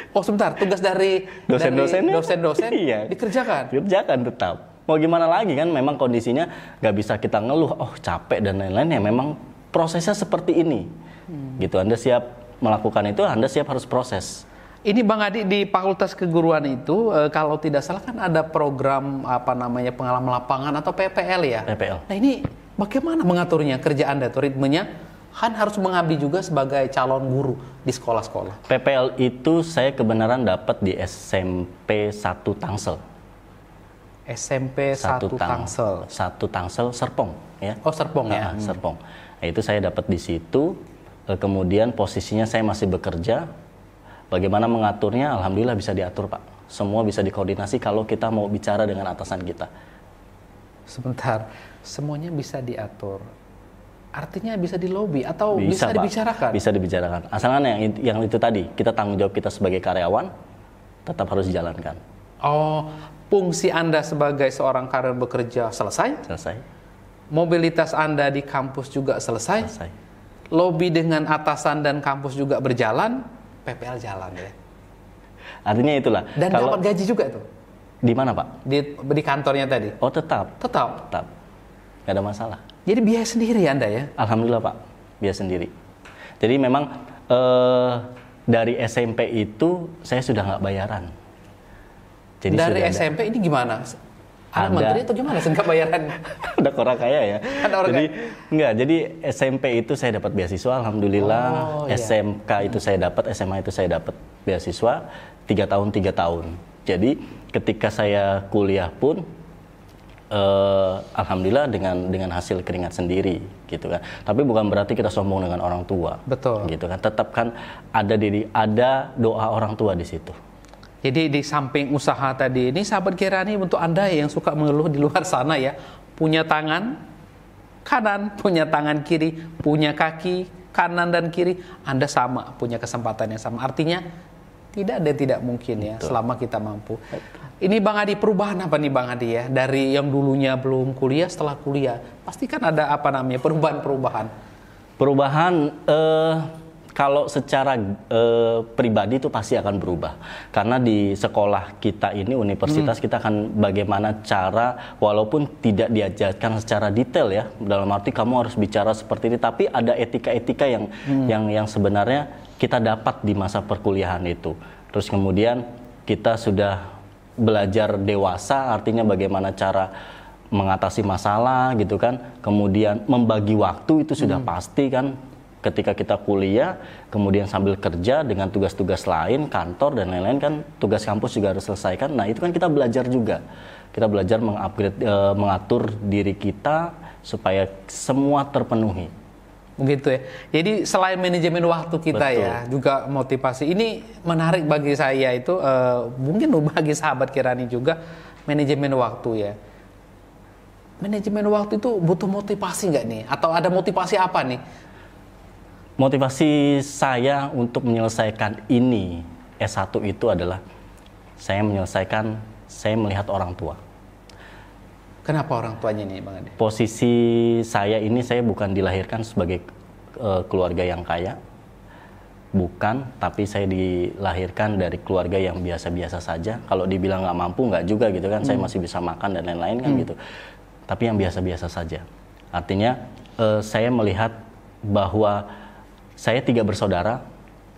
oh sebentar, tugas dari dosen-dosen ya? dosen-dosen iya. dikerjakan? Dikerjakan tetap. Mau gimana lagi kan memang kondisinya nggak bisa kita ngeluh, oh capek dan lain-lain ya memang prosesnya seperti ini. Hmm. Gitu, Anda siap melakukan itu, Anda siap harus proses. Ini Bang Adi di Fakultas Keguruan itu e, kalau tidak salah kan ada program apa namanya pengalaman lapangan atau PPL ya. PPL. Nah ini bagaimana mengaturnya kerja Anda tuh ritmenya Han harus mengabdi juga sebagai calon guru di sekolah-sekolah. PPL itu saya kebenaran dapat di SMP 1 Tangsel. SMP 1 Tangsel. Tangsel. 1 Tangsel Serpong ya. Oh, Serpong ya. ya. Hmm. Serpong. Nah, itu saya dapat di situ. Eh, kemudian posisinya saya masih bekerja. Bagaimana mengaturnya? Alhamdulillah bisa diatur, Pak. Semua bisa dikoordinasi kalau kita mau bicara dengan atasan kita. Sebentar, semuanya bisa diatur artinya bisa dilobi atau bisa, bisa dibicarakan. Bisa dibicarakan. Asalkan yang yang itu tadi, kita tanggung jawab kita sebagai karyawan tetap harus dijalankan. Oh, fungsi Anda sebagai seorang karyawan bekerja selesai? Selesai. Mobilitas Anda di kampus juga selesai? Selesai. Lobby dengan atasan dan kampus juga berjalan, PPL jalan ya. Artinya itulah. Dan kalau, dapat gaji juga itu. Di mana, Pak? Di di kantornya tadi. Oh, tetap. Tetap. Tetap. Gak ada masalah. Jadi biaya sendiri ya Anda ya? Alhamdulillah Pak, biaya sendiri. Jadi memang eh, dari SMP itu saya sudah nggak bayaran. Jadi dari SMP ada. ini gimana? Ada, ada menteri atau gimana? Nggak bayaran? ada orang kaya ya. Ada orang jadi kaya. nggak. Jadi SMP itu saya dapat beasiswa, alhamdulillah. Oh, SMK iya. itu saya dapat, SMA itu saya dapat beasiswa tiga tahun tiga tahun. Jadi ketika saya kuliah pun uh, alhamdulillah dengan dengan hasil keringat sendiri gitu kan. Tapi bukan berarti kita sombong dengan orang tua. Betul. Gitu kan. Tetap kan ada diri ada doa orang tua di situ. Jadi di samping usaha tadi ini sahabat kirani untuk Anda yang suka mengeluh di luar sana ya, punya tangan kanan, punya tangan kiri, punya kaki kanan dan kiri, Anda sama, punya kesempatan yang sama. Artinya tidak ada tidak mungkin ya, Betul. ya selama kita mampu. Ini Bang Adi perubahan apa nih Bang Adi ya dari yang dulunya belum kuliah setelah kuliah pasti kan ada apa namanya perubahan-perubahan. Perubahan eh, kalau secara eh, pribadi itu pasti akan berubah karena di sekolah kita ini universitas hmm. kita akan bagaimana cara walaupun tidak diajarkan secara detail ya dalam arti kamu harus bicara seperti ini tapi ada etika-etika yang hmm. yang yang sebenarnya kita dapat di masa perkuliahan itu. Terus kemudian kita sudah belajar dewasa artinya bagaimana cara mengatasi masalah gitu kan. Kemudian membagi waktu itu sudah hmm. pasti kan ketika kita kuliah kemudian sambil kerja dengan tugas-tugas lain kantor dan lain-lain kan tugas kampus juga harus selesaikan nah itu kan kita belajar juga kita belajar mengupgrade e, mengatur diri kita supaya semua terpenuhi begitu ya. Jadi selain manajemen waktu kita ya, Betul. ya, juga motivasi. Ini menarik bagi saya itu uh, mungkin bagi sahabat Kirani juga manajemen waktu ya. Manajemen waktu itu butuh motivasi nggak nih? Atau ada motivasi apa nih? Motivasi saya untuk menyelesaikan ini S1 itu adalah saya menyelesaikan saya melihat orang tua. Kenapa orang tuanya ini Bang Ade? Posisi saya ini saya bukan dilahirkan sebagai uh, keluarga yang kaya. Bukan, tapi saya dilahirkan dari keluarga yang biasa-biasa saja. Kalau dibilang nggak mampu, nggak juga gitu kan. Hmm. Saya masih bisa makan dan lain-lain kan hmm. gitu. Tapi yang biasa-biasa saja. Artinya uh, saya melihat bahwa saya tiga bersaudara,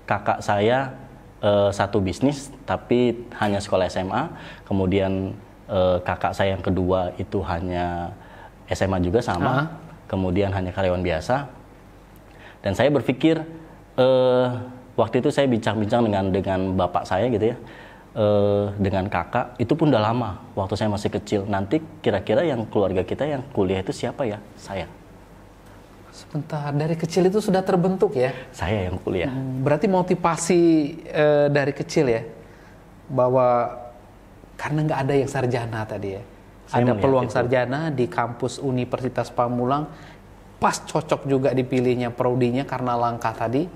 kakak saya uh, satu bisnis, tapi hanya sekolah SMA. Kemudian uh, kakak saya yang kedua itu hanya SMA juga sama, uh -huh. kemudian hanya karyawan biasa. Dan saya berpikir uh, waktu itu saya bincang-bincang dengan dengan bapak saya gitu ya, uh, dengan kakak itu pun udah lama. Waktu saya masih kecil. Nanti kira-kira yang keluarga kita yang kuliah itu siapa ya? Saya. Sebentar, dari kecil itu sudah terbentuk ya? Saya yang kuliah. Hmm, berarti motivasi e, dari kecil ya, bahwa karena nggak ada yang sarjana tadi ya. Saya ada peluang itu. sarjana di kampus Universitas Pamulang, pas cocok juga dipilihnya prodinya karena langka tadi.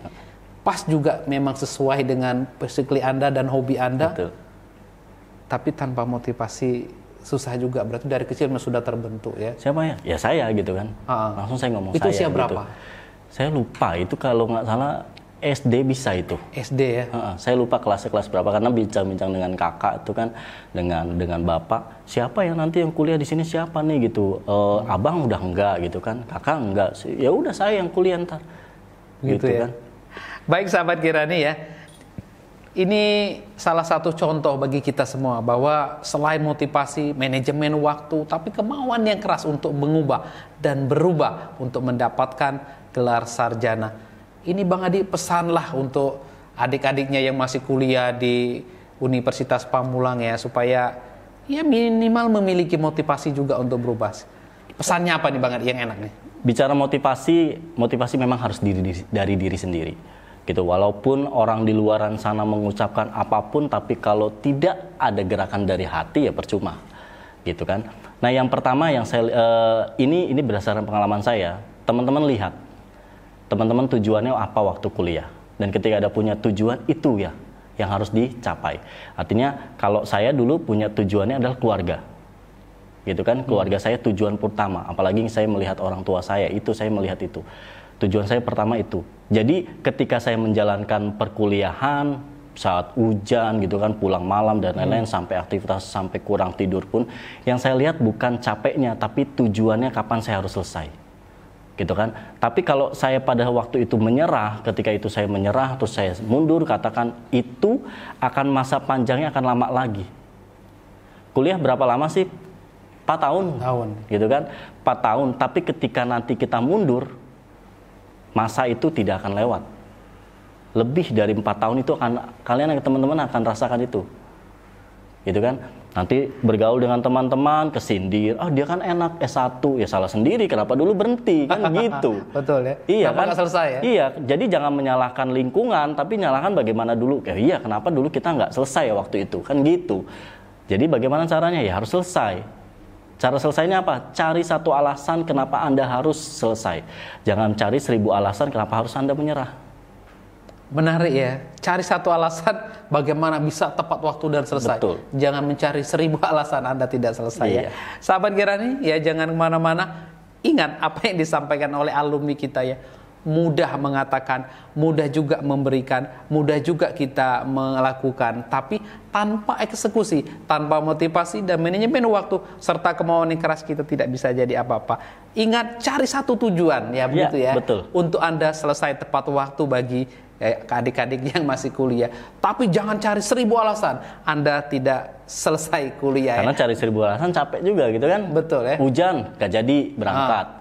Pas juga memang sesuai dengan pesikli Anda dan hobi Anda. Betul. Tapi tanpa motivasi susah juga. Berarti dari kecil sudah terbentuk ya. Siapa ya? Ya saya gitu kan. Ah. Langsung saya ngomong Itu saya. Itu siapa berapa? Saya lupa itu kalau nggak salah SD bisa itu. SD ya. saya lupa kelas kelas berapa karena bincang-bincang dengan kakak itu kan dengan dengan bapak siapa yang nanti yang kuliah di sini siapa nih gitu. E, hmm. Abang udah enggak gitu kan, kakak enggak. Ya udah saya yang kuliah ntar. Gitu, gitu ya. kan. Baik sahabat Kirani ya. Ini salah satu contoh bagi kita semua bahwa selain motivasi, manajemen waktu, tapi kemauan yang keras untuk mengubah dan berubah untuk mendapatkan gelar sarjana ini Bang Adi pesanlah untuk adik-adiknya yang masih kuliah di Universitas Pamulang ya supaya ya minimal memiliki motivasi juga untuk berubah. Pesannya apa nih Bang Adi yang enak nih? Bicara motivasi, motivasi memang harus diri, dari diri sendiri. Gitu, walaupun orang di luaran sana mengucapkan apapun tapi kalau tidak ada gerakan dari hati ya percuma. Gitu kan. Nah, yang pertama yang saya uh, ini ini berdasarkan pengalaman saya, teman-teman lihat teman-teman tujuannya apa waktu kuliah dan ketika ada punya tujuan itu ya yang harus dicapai artinya kalau saya dulu punya tujuannya adalah keluarga gitu kan keluarga saya tujuan pertama apalagi saya melihat orang tua saya itu saya melihat itu tujuan saya pertama itu jadi ketika saya menjalankan perkuliahan saat hujan gitu kan pulang malam dan lain-lain hmm. sampai aktivitas sampai kurang tidur pun yang saya lihat bukan capeknya tapi tujuannya kapan saya harus selesai gitu kan. Tapi kalau saya pada waktu itu menyerah, ketika itu saya menyerah terus saya mundur katakan itu akan masa panjangnya akan lama lagi. Kuliah berapa lama sih? 4 tahun. Tahun. Gitu kan? 4 tahun, tapi ketika nanti kita mundur masa itu tidak akan lewat. Lebih dari empat tahun itu akan kalian teman-teman akan rasakan itu. Gitu kan? nanti bergaul dengan teman-teman kesindir oh dia kan enak S1 ya salah sendiri kenapa dulu berhenti kan gitu betul ya iya kenapa kan selesai ya iya jadi jangan menyalahkan lingkungan tapi nyalahkan bagaimana dulu ya iya kenapa dulu kita nggak selesai ya waktu itu kan gitu jadi bagaimana caranya ya harus selesai Cara selesainya apa? Cari satu alasan kenapa Anda harus selesai. Jangan cari seribu alasan kenapa harus Anda menyerah. Menarik ya. Cari satu alasan bagaimana bisa tepat waktu dan selesai. Betul. Jangan mencari seribu alasan Anda tidak selesai ya. iya. ya. Sahabat Kirani ya jangan kemana-mana. Ingat apa yang disampaikan oleh alumni kita ya. Mudah mengatakan, mudah juga memberikan, mudah juga kita melakukan. Tapi tanpa eksekusi, tanpa motivasi dan manajemen waktu serta kemauan yang keras kita tidak bisa jadi apa-apa. Ingat cari satu tujuan ya, ya begitu ya. Betul. Untuk Anda selesai tepat waktu bagi eh, adik-adik yang masih kuliah. Tapi jangan cari seribu alasan Anda tidak selesai kuliah. Karena ya. cari seribu alasan capek juga gitu kan? Betul ya. Hujan gak jadi berangkat. Ah.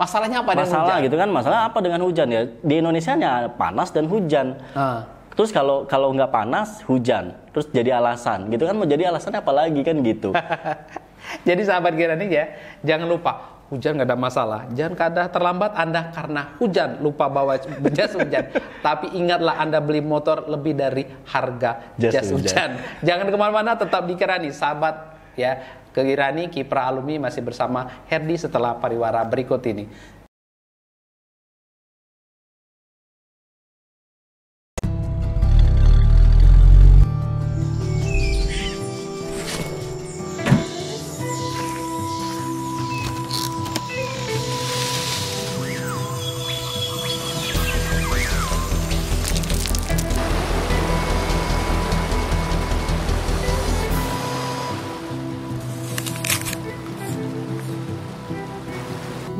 Masalahnya apa dengan Masalah hujan? gitu kan? Masalah apa dengan hujan ya? Di Indonesia ya panas dan hujan. Ah. Terus kalau kalau nggak panas hujan, terus jadi alasan gitu kan? Mau jadi alasan apa lagi kan gitu? jadi sahabat Geranik ya, jangan lupa hujan nggak ada masalah. Jangan kada terlambat Anda karena hujan lupa bawa jas hujan. Tapi ingatlah Anda beli motor lebih dari harga jas, hujan. hujan. Jangan kemana-mana, tetap di Kirani, sahabat ya. Kirani Kipra Alumni masih bersama Herdi setelah pariwara berikut ini.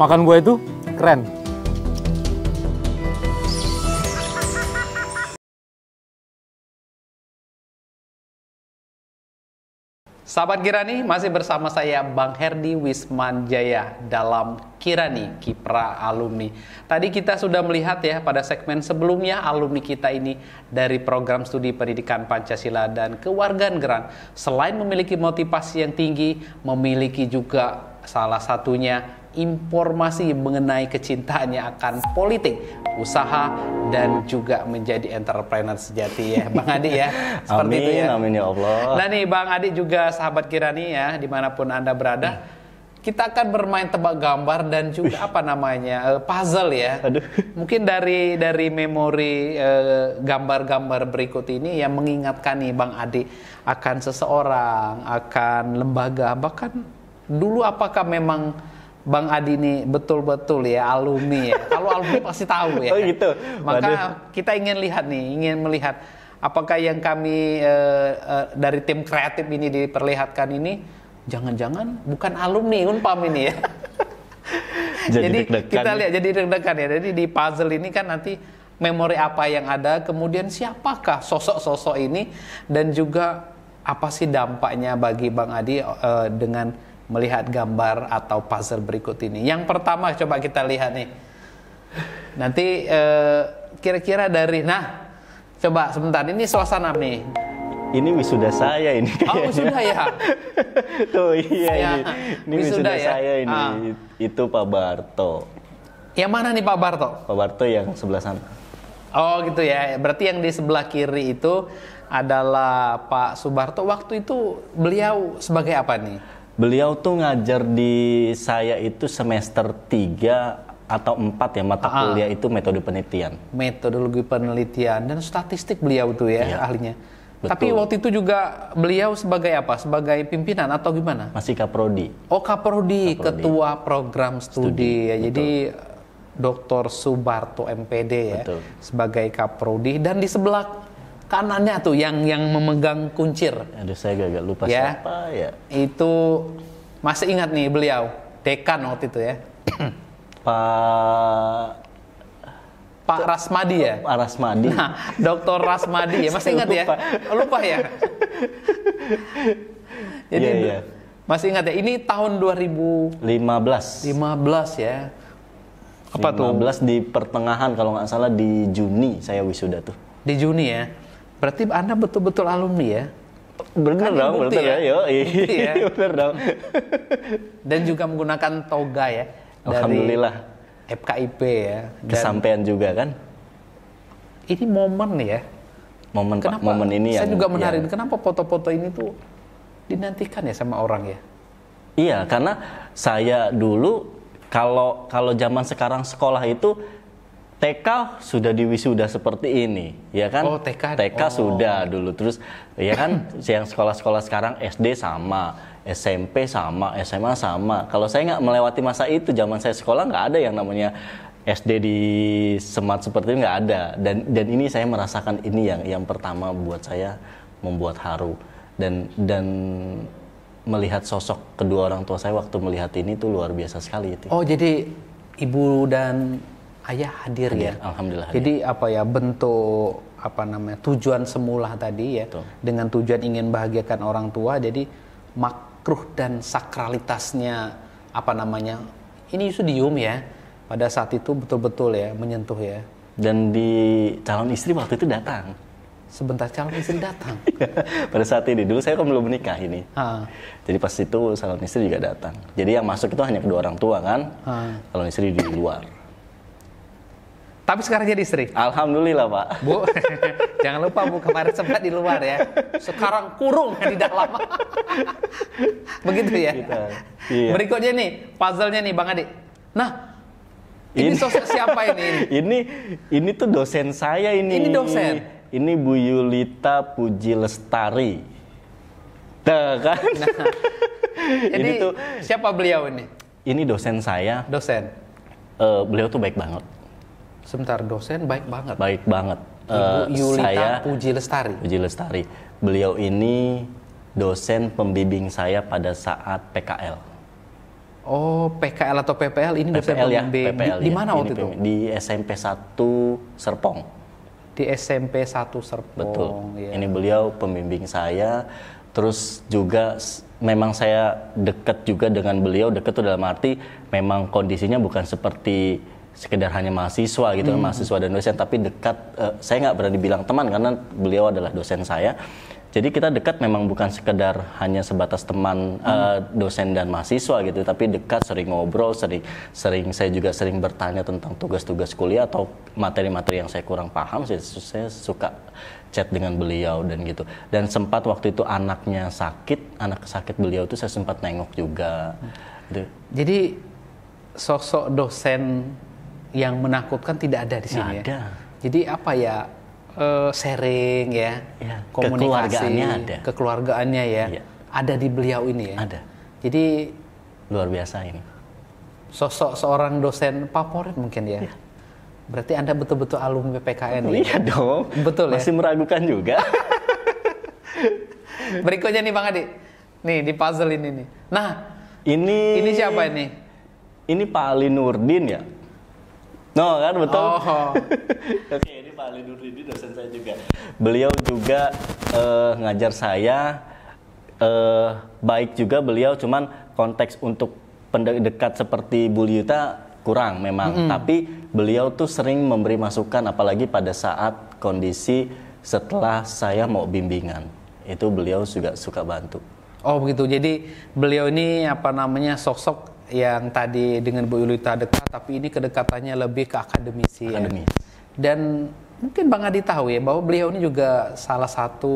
makan buah itu keren. Sahabat Kirani, masih bersama saya Bang Herdi Wisman Jaya dalam Kirani Kipra Alumni. Tadi kita sudah melihat ya pada segmen sebelumnya alumni kita ini dari program studi pendidikan Pancasila dan kewarganegaraan selain memiliki motivasi yang tinggi, memiliki juga salah satunya informasi mengenai kecintaannya akan politik, usaha, dan juga menjadi entrepreneur sejati ya Bang Adi ya. Seperti amin, itu ya. amin ya Allah. Nah nih Bang Adi juga sahabat kirani ya, dimanapun Anda berada, hmm kita akan bermain tebak gambar dan juga Wih. apa namanya eh, puzzle ya. Aduh. Mungkin dari dari memori eh, gambar-gambar berikut ini yang mengingatkan nih Bang Adi akan seseorang, akan lembaga, bahkan dulu apakah memang Bang Adi ini betul-betul ya alumni ya. Kalau alumni pasti tahu ya. Oh kan. gitu. Maka Waduh. kita ingin lihat nih, ingin melihat apakah yang kami uh, uh, dari tim kreatif ini diperlihatkan ini jangan-jangan bukan alumni Unpam ini ya. jadi, jadi kita ya. lihat jadi deg-degan ya. Jadi di puzzle ini kan nanti memori apa yang ada, kemudian siapakah sosok-sosok ini dan juga apa sih dampaknya bagi Bang Adi uh, dengan melihat gambar atau puzzle berikut ini. Yang pertama coba kita lihat nih. Nanti eh, kira-kira uh, dari nah coba sebentar ini suasana nih. Ini wisuda saya ini kayaknya. Oh, wisuda ya. Tuh iya ya. ini. Ini wisuda, wisuda ya? saya ini. Ah. Itu Pak Barto. Yang mana nih Pak Barto? Pak Barto yang sebelah sana. Oh gitu ya. Berarti yang di sebelah kiri itu adalah Pak Subarto. Waktu itu beliau sebagai apa nih? Beliau tuh ngajar di saya itu semester 3 atau 4 ya mata Aa. Ah, ah. kuliah itu metode penelitian. Metodologi penelitian dan statistik beliau tuh ya iya. ahlinya. Betul. Tapi waktu itu juga beliau sebagai apa? Sebagai pimpinan atau gimana? Masih kaprodi. Oh kaprodi, kaprodi. ketua program studi, studi. ya. Jadi Dr. Subarto MPD ya Betul. sebagai kaprodi dan di sebelah kanannya tuh yang yang memegang kuncir. Aduh saya agak lupa ya, siapa ya. Itu masih ingat nih beliau, dekan waktu itu ya. Pak Pak Rasmadi ya? Pak Rasmadi. Nah, Dokter Rasmadi ya, masih ingat ya? Lupa ya? Jadi yeah, iya, iya. yeah. masih ingat ya? Ini tahun 2015. 15 ya. Apa 15 tuh? di pertengahan kalau nggak salah di Juni saya wisuda tuh. Di Juni ya. Berarti Anda betul-betul alumni ya? benar kan dong, betul ya. ya. iya. benar dong. Dan juga menggunakan toga ya. Alhamdulillah. FKIP ya. Dan Kesampaian juga kan? Ini momen ya. Momen kenapa, Pak, momen ini saya yang, juga menarik. Yang... Kenapa foto-foto ini tuh dinantikan ya sama orang ya? Iya, karena saya dulu kalau kalau zaman sekarang sekolah itu TK sudah diwisuda seperti ini, ya kan? Oh, TK. TK oh. sudah dulu. Terus ya kan yang sekolah-sekolah sekarang SD sama, SMP sama, SMA sama. Kalau saya nggak melewati masa itu, zaman saya sekolah nggak ada yang namanya SD di semat seperti ini nggak ada. Dan dan ini saya merasakan ini yang yang pertama buat saya membuat haru dan dan melihat sosok kedua orang tua saya waktu melihat ini tuh luar biasa sekali itu. Oh, jadi ibu dan ayah hadir, ya. hadir ya. Alhamdulillah. Hadir. Jadi apa ya bentuk apa namanya tujuan semula tadi ya Betul. dengan tujuan ingin bahagiakan orang tua jadi makruh dan sakralitasnya apa namanya ini yusudium ya pada saat itu betul-betul ya menyentuh ya dan di calon istri waktu itu datang sebentar calon istri datang pada saat ini dulu saya kan belum menikah ini ha. jadi pas itu calon istri juga datang jadi yang masuk itu hanya kedua orang tua kan ha. calon istri di luar tapi sekarang jadi istri. Alhamdulillah, Pak. Bu, jangan lupa Bu kemarin sempat di luar ya. Sekarang kurung di dalam. Begitu ya. Gitu. Iya. Berikutnya nih, puzzle-nya nih Bang Adi. Nah, ini, ini sosok siapa ini? ini ini tuh dosen saya ini. Ini dosen. Ini Bu Yulita Puji Lestari. Tuh kan. Nah, jadi ini tuh siapa beliau ini? Ini dosen saya. Dosen. Uh, beliau tuh baik banget sebentar dosen baik banget. Baik banget. Ibu eh, Yulita saya, Puji Lestari. Puji Lestari. Beliau ini dosen pembimbing saya pada saat PKL. Oh, PKL atau PPL ini PPL dosen ya, PPL, di, ya. di mana waktu itu? Di SMP 1 Serpong. Di SMP 1 Serpong. Betul. Ya. Ini beliau pembimbing saya. Terus juga memang saya dekat juga dengan beliau. Dekat itu dalam arti memang kondisinya bukan seperti sekedar hanya mahasiswa gitu hmm. mahasiswa dan dosen tapi dekat uh, saya nggak berani bilang teman karena beliau adalah dosen saya jadi kita dekat memang bukan sekedar hanya sebatas teman hmm. uh, dosen dan mahasiswa gitu, tapi dekat sering ngobrol, sering sering saya juga sering bertanya tentang tugas-tugas kuliah atau materi-materi yang saya kurang paham, saya, saya suka chat dengan beliau dan gitu. Dan sempat waktu itu anaknya sakit, anak sakit beliau itu saya sempat nengok juga. Hmm. Jadi sosok dosen yang menakutkan tidak ada di sini ya. ada. Jadi apa ya uh, sharing ya, ya komunikasi, kekeluargaannya ada. Kekeluargaannya ya, ya. Ada di beliau ini ya. Ada. Jadi luar biasa ini. Sosok seorang dosen favorit mungkin ya. ya. Berarti Anda betul-betul alumni PPKN oh, ya? Iya dong. Betul ya? Masih ya? meragukan juga. Berikutnya nih Bang Adi. Nih di puzzle ini nih. Nah, ini ini siapa ini? Ini Pak Ali Nurdin ya. No kan betul. Oh. Oke okay, ini Pak Ali Nuridi dosen saya juga. Beliau juga uh, ngajar saya uh, baik juga beliau cuman konteks untuk pendekat seperti Bu Yuta kurang memang. Mm -hmm. Tapi beliau tuh sering memberi masukan apalagi pada saat kondisi setelah saya mau bimbingan itu beliau juga suka bantu. Oh begitu. Jadi beliau ini apa namanya sosok yang tadi dengan Bu Yulita dekat, tapi ini kedekatannya lebih ke akademisi. Akademis. Ya. Dan mungkin Bang Adi tahu ya bahwa beliau ini juga salah satu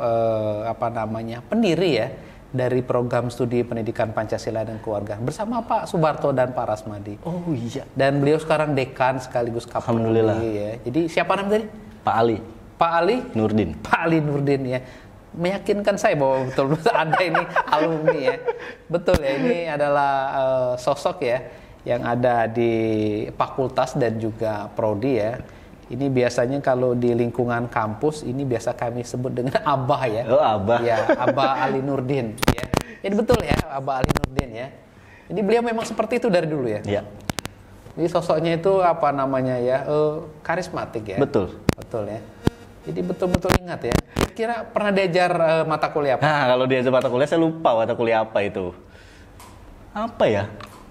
uh, apa namanya pendiri ya dari program studi pendidikan Pancasila dan keluarga bersama Pak Subarto dan Pak Rasmadi. Oh iya. Dan beliau sekarang dekan sekaligus kapolri. Alhamdulillah. Ya. Jadi siapa namanya tadi? Pak Ali. Pak Ali Nurdin. Pak Ali Nurdin ya meyakinkan saya bahwa betul-betul ada ini alumni ya. Betul ya, ini adalah uh, sosok ya yang ada di fakultas dan juga prodi ya. Ini biasanya kalau di lingkungan kampus ini biasa kami sebut dengan abah ya. Oh, abah. Ya, abah Ali Nurdin ya. ini betul ya, abah Ali Nurdin ya. Jadi beliau memang seperti itu dari dulu ya. Iya. ini Jadi sosoknya itu apa namanya ya, uh, karismatik ya. Betul. Betul ya. Jadi betul-betul ingat ya kira pernah diajar uh, mata kuliah apa? Nah, kalau diajar mata kuliah saya lupa mata kuliah apa itu. Apa ya?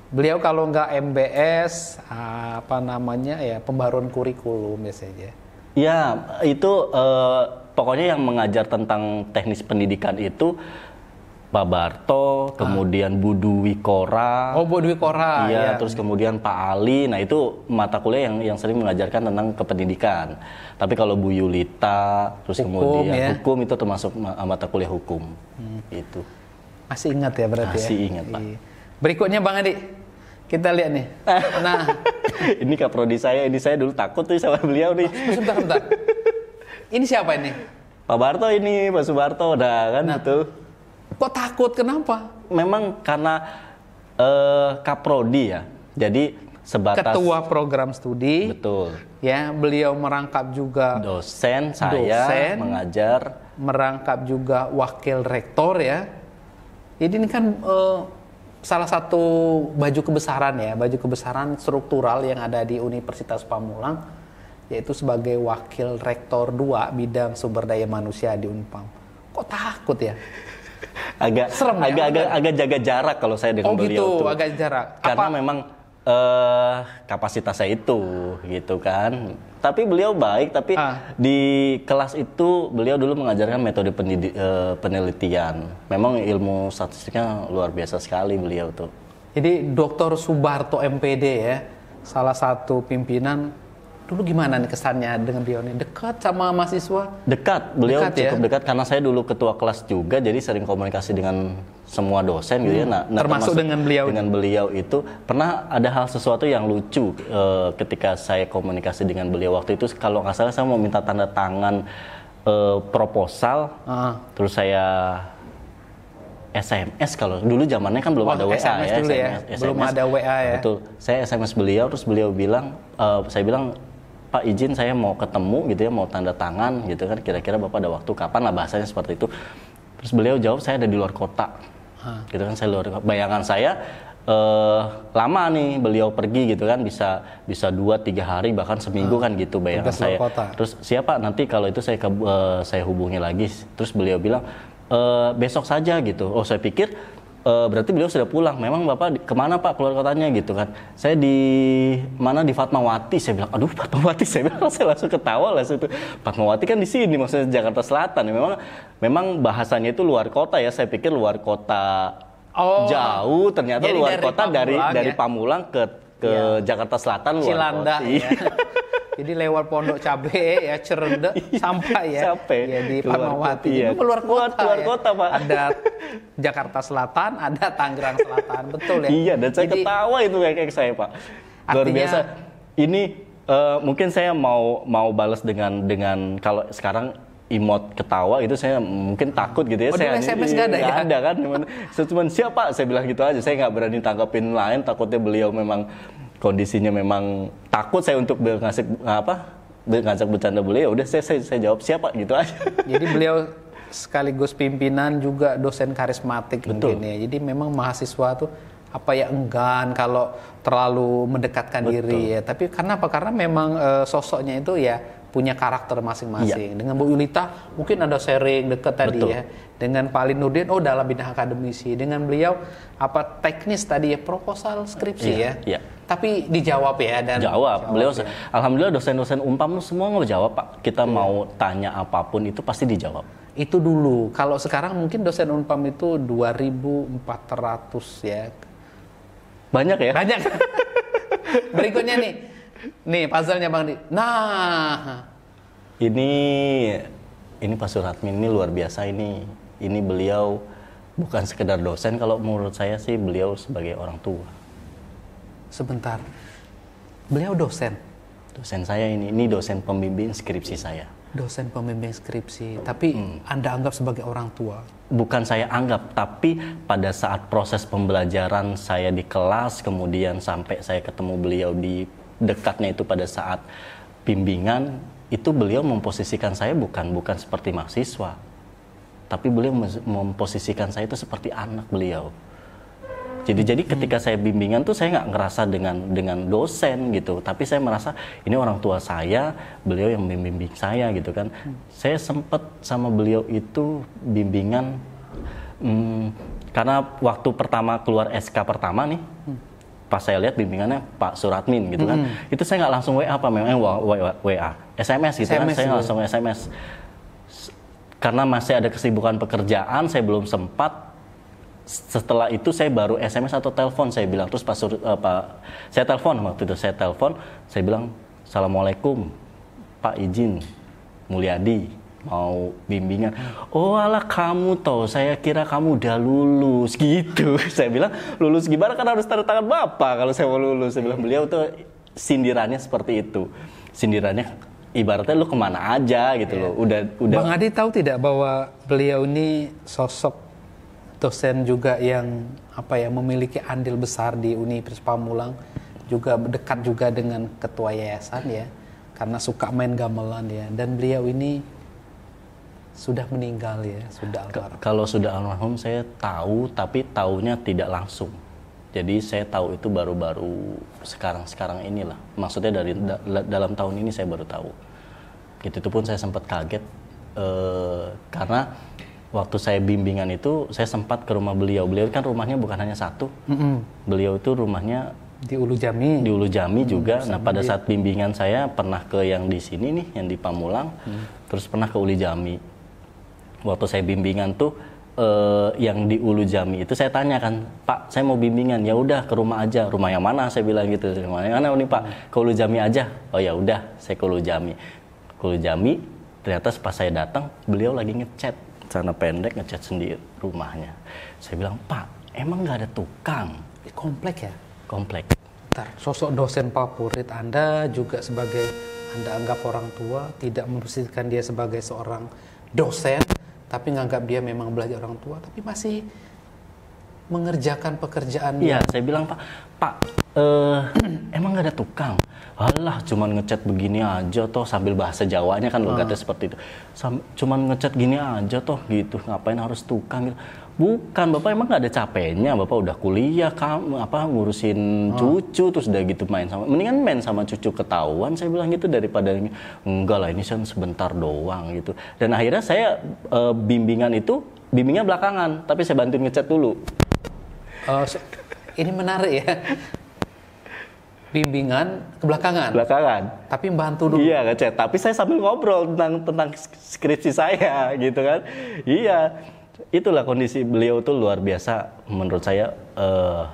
Beliau kalau nggak MBS apa namanya ya pembaruan kurikulum biasanya. Ya, itu uh, pokoknya yang mengajar tentang teknis pendidikan itu Pak Barto, ah. kemudian Bu Dwi Kora. Oh, Bu Dwi Kora. Iya, iya, terus kemudian Pak Ali. Nah, itu mata kuliah yang yang sering mengajarkan tentang kependidikan. Tapi kalau Bu Yulita, terus hukum, kemudian ya. hukum itu termasuk ah, mata kuliah hukum. Hmm. Itu. Masih ingat ya berarti ya? Masih ya? ingat, Pak. Iya. Berikutnya Bang Adi. Kita lihat nih. Nah, ini kaprodi saya, ini saya dulu takut tuh sama beliau nih. Oh, sebentar, sebentar. ini siapa ini? Pak Barto ini, Pak Subarto udah kan nah, itu. Kok takut? Kenapa? Memang karena uh, eh, kaprodi ya. Jadi sebatas ketua program studi. Betul. Ya, beliau merangkap juga dosen saya dosen, mengajar, merangkap juga wakil rektor ya. Jadi ini kan uh, salah satu baju kebesaran ya, baju kebesaran struktural yang ada di Universitas Pamulang yaitu sebagai wakil rektor 2 bidang sumber daya manusia di Unpam. Kok takut ya? agak serem agak, ya? agak agak jaga jarak kalau saya dengan oh, beliau gitu, tuh. agak jarak. Karena Apa? memang uh, eh, kapasitas saya itu gitu kan. Tapi beliau baik, tapi ah. di kelas itu beliau dulu mengajarkan metode penidik, uh, eh, penelitian. Memang ilmu statistiknya luar biasa sekali beliau tuh. Jadi dokter Subarto MPD ya, salah satu pimpinan dulu gimana nih kesannya dengan beliau nih dekat sama mahasiswa dekat beliau dekat, ya? cukup ya? dekat karena saya dulu ketua kelas juga jadi sering komunikasi dengan semua dosen hmm. gitu ya hmm. Nah, nah, termasuk, termasuk dengan beliau dengan beliau itu pernah ada hal sesuatu yang lucu e, ketika saya komunikasi dengan beliau waktu itu kalau nggak salah saya mau minta tanda tangan e, proposal uh. terus saya SMS kalau dulu zamannya kan belum oh, ada WA SMS ya, dulu SMS, ya. SMS, belum ada WA ya. Betul. Saya SMS beliau terus beliau bilang uh, saya bilang Pak izin saya mau ketemu gitu ya, mau tanda tangan gitu kan, kira-kira Bapak ada waktu kapan lah bahasanya seperti itu. Terus beliau jawab saya ada di luar kota. Hah. Gitu kan saya luar kota. Bayangan saya eh, lama nih beliau pergi gitu kan bisa bisa dua tiga hari bahkan seminggu Hah. kan gitu bayangan saya. Kota. Terus siapa nanti kalau itu saya ke, eh, saya hubungi lagi. Terus beliau bilang eh, besok saja gitu. Oh saya pikir e, berarti beliau sudah pulang. Memang bapak di, kemana pak keluar kotanya gitu kan? Saya di mana di Fatmawati. Saya bilang, aduh Fatmawati. Saya bilang, saya langsung ketawa lah situ Fatmawati kan di sini, maksudnya Jakarta Selatan. Ya. Memang memang bahasanya itu luar kota ya. Saya pikir luar kota Oh. Jauh ternyata Jadi luar dari kota Pamulang, dari ya? dari Pamulang ke Iya. ke ya. Jakarta Selatan Cilanda ya. Jadi lewat Pondok Cabe ya, Cerende iya, sampai ya. Sampai. Ya di Panawati. Ya. Itu keluar kota. Keluar, keluar ya. kota, Pak. Ada Jakarta Selatan, ada Tangerang Selatan, betul ya. Iya, dan saya Jadi, ketawa itu kayak saya, Pak. Luar artinya, biasa. Ini uh, mungkin saya mau mau balas dengan dengan kalau sekarang emot ketawa gitu saya mungkin takut gitu ya. Oh, saya SMS iya, ada ya? ada kan. saya cuma siapa? Saya bilang gitu aja. Saya nggak berani tangkapin lain. Takutnya beliau memang kondisinya memang takut saya untuk ngasih apa ngajak bercanda beliau. Udah saya, saya saya jawab siapa gitu aja. Jadi beliau sekaligus pimpinan juga dosen karismatik Betul. ya. Jadi memang mahasiswa tuh apa ya enggan kalau terlalu mendekatkan Betul. diri ya. Tapi karena apa? Karena memang e, sosoknya itu ya punya karakter masing-masing. Iya. Dengan Bu Yulita mungkin ada sharing deket tadi Betul. ya. Dengan Pak Linudin oh dalam bidang akademisi. Dengan beliau apa teknis tadi ya proposal skripsi ya. ya. Iya. Tapi dijawab ya dan jawab. Beliau ya. alhamdulillah dosen-dosen umpam semua ngejawab Pak. Kita hmm. mau tanya apapun itu pasti dijawab. Itu dulu. Kalau sekarang mungkin dosen umpam itu 2400 ya. Banyak ya? Banyak. Berikutnya nih Nih puzzle-nya Bang Di. Nah. Ini ini Pak Suratmin ini luar biasa ini. Ini beliau bukan sekedar dosen kalau menurut saya sih beliau sebagai orang tua. Sebentar. Beliau dosen. Dosen saya ini, ini dosen pembimbing skripsi saya. Dosen pembimbing skripsi, tapi hmm. Anda anggap sebagai orang tua? Bukan saya anggap, tapi pada saat proses pembelajaran saya di kelas, kemudian sampai saya ketemu beliau di dekatnya itu pada saat bimbingan itu beliau memposisikan saya bukan bukan seperti mahasiswa tapi beliau memposisikan saya itu seperti anak beliau jadi jadi hmm. ketika saya bimbingan tuh saya nggak ngerasa dengan dengan dosen gitu, tapi saya merasa ini orang tua saya, beliau yang membimbing saya gitu kan. Hmm. Saya sempet sama beliau itu bimbingan hmm, karena waktu pertama keluar SK pertama nih, hmm pas saya lihat bimbingannya Pak Suratmin gitu kan hmm. itu saya nggak langsung WA apa memang WA, WA SMS gitu SMS kan saya langsung SMS karena masih ada kesibukan pekerjaan saya belum sempat setelah itu saya baru SMS atau telepon saya bilang terus Pak Sur, uh, Pak saya telepon waktu itu saya telepon saya bilang assalamualaikum Pak izin Mulyadi mau bimbingan. Oh ala kamu toh, saya kira kamu udah lulus gitu. saya bilang lulus gimana kan harus tanda tangan bapak kalau saya mau lulus. Saya bilang beliau tuh sindirannya seperti itu. Sindirannya ibaratnya lu kemana aja gitu yeah. loh. Iya. Udah udah. Bang Adi tahu tidak bahwa beliau ini sosok dosen juga yang apa ya memiliki andil besar di Universitas Pamulang juga dekat juga dengan ketua yayasan ya karena suka main gamelan ya dan beliau ini sudah meninggal ya, sudah almarhum. Kalau sudah almarhum saya tahu tapi tahunya tidak langsung. Jadi saya tahu itu baru-baru sekarang-sekarang inilah. Maksudnya dari da dalam tahun ini saya baru tahu. Gitu itu pun saya sempat kaget e, karena waktu saya bimbingan itu saya sempat ke rumah beliau. Beliau kan rumahnya bukan hanya satu. Mm -hmm. Beliau itu rumahnya di Ulu Jami. Di Ulu Jami juga. nah, pada saat bimbingan saya pernah ke yang di sini nih, yang di Pamulang, hmm. terus pernah ke Ulu Jami waktu saya bimbingan tuh eh, yang di Ulu Jami itu saya tanya kan Pak saya mau bimbingan ya udah ke rumah aja rumah yang mana saya bilang gitu rumah yang mana oh, nih Pak ke Ulu Jami aja oh ya udah saya ke Ulu Jami ke Ulu Jami ternyata pas saya datang beliau lagi ngechat sana pendek ngechat sendiri rumahnya saya bilang Pak emang nggak ada tukang komplek ya komplek Bentar, sosok dosen favorit Anda juga sebagai Anda anggap orang tua tidak mempersilahkan dia sebagai seorang dosen tapi nganggap dia memang belajar orang tua tapi masih mengerjakan pekerjaan iya saya bilang pak pak uh, emang gak ada tukang alah cuman ngecat begini aja toh sambil bahasa Jawanya kan logatnya uh. seperti itu Sam, cuman ngecat gini aja toh gitu ngapain harus tukang gitu Bukan bapak emang nggak ada capeknya bapak udah kuliah kamu apa ngurusin oh. cucu terus udah gitu main sama mendingan main sama cucu ketahuan saya bilang gitu daripada enggak lah ini kan sebentar doang gitu dan akhirnya saya e, bimbingan itu bimbingan belakangan tapi saya bantuin ngecat dulu. Oh, ini menarik ya. bimbingan ke Belakangan. Belakangan. Tapi bantu dulu. Iya, ngecat Tapi saya sambil ngobrol tentang tentang skripsi saya gitu kan. Iya itulah kondisi beliau tuh luar biasa menurut saya uh,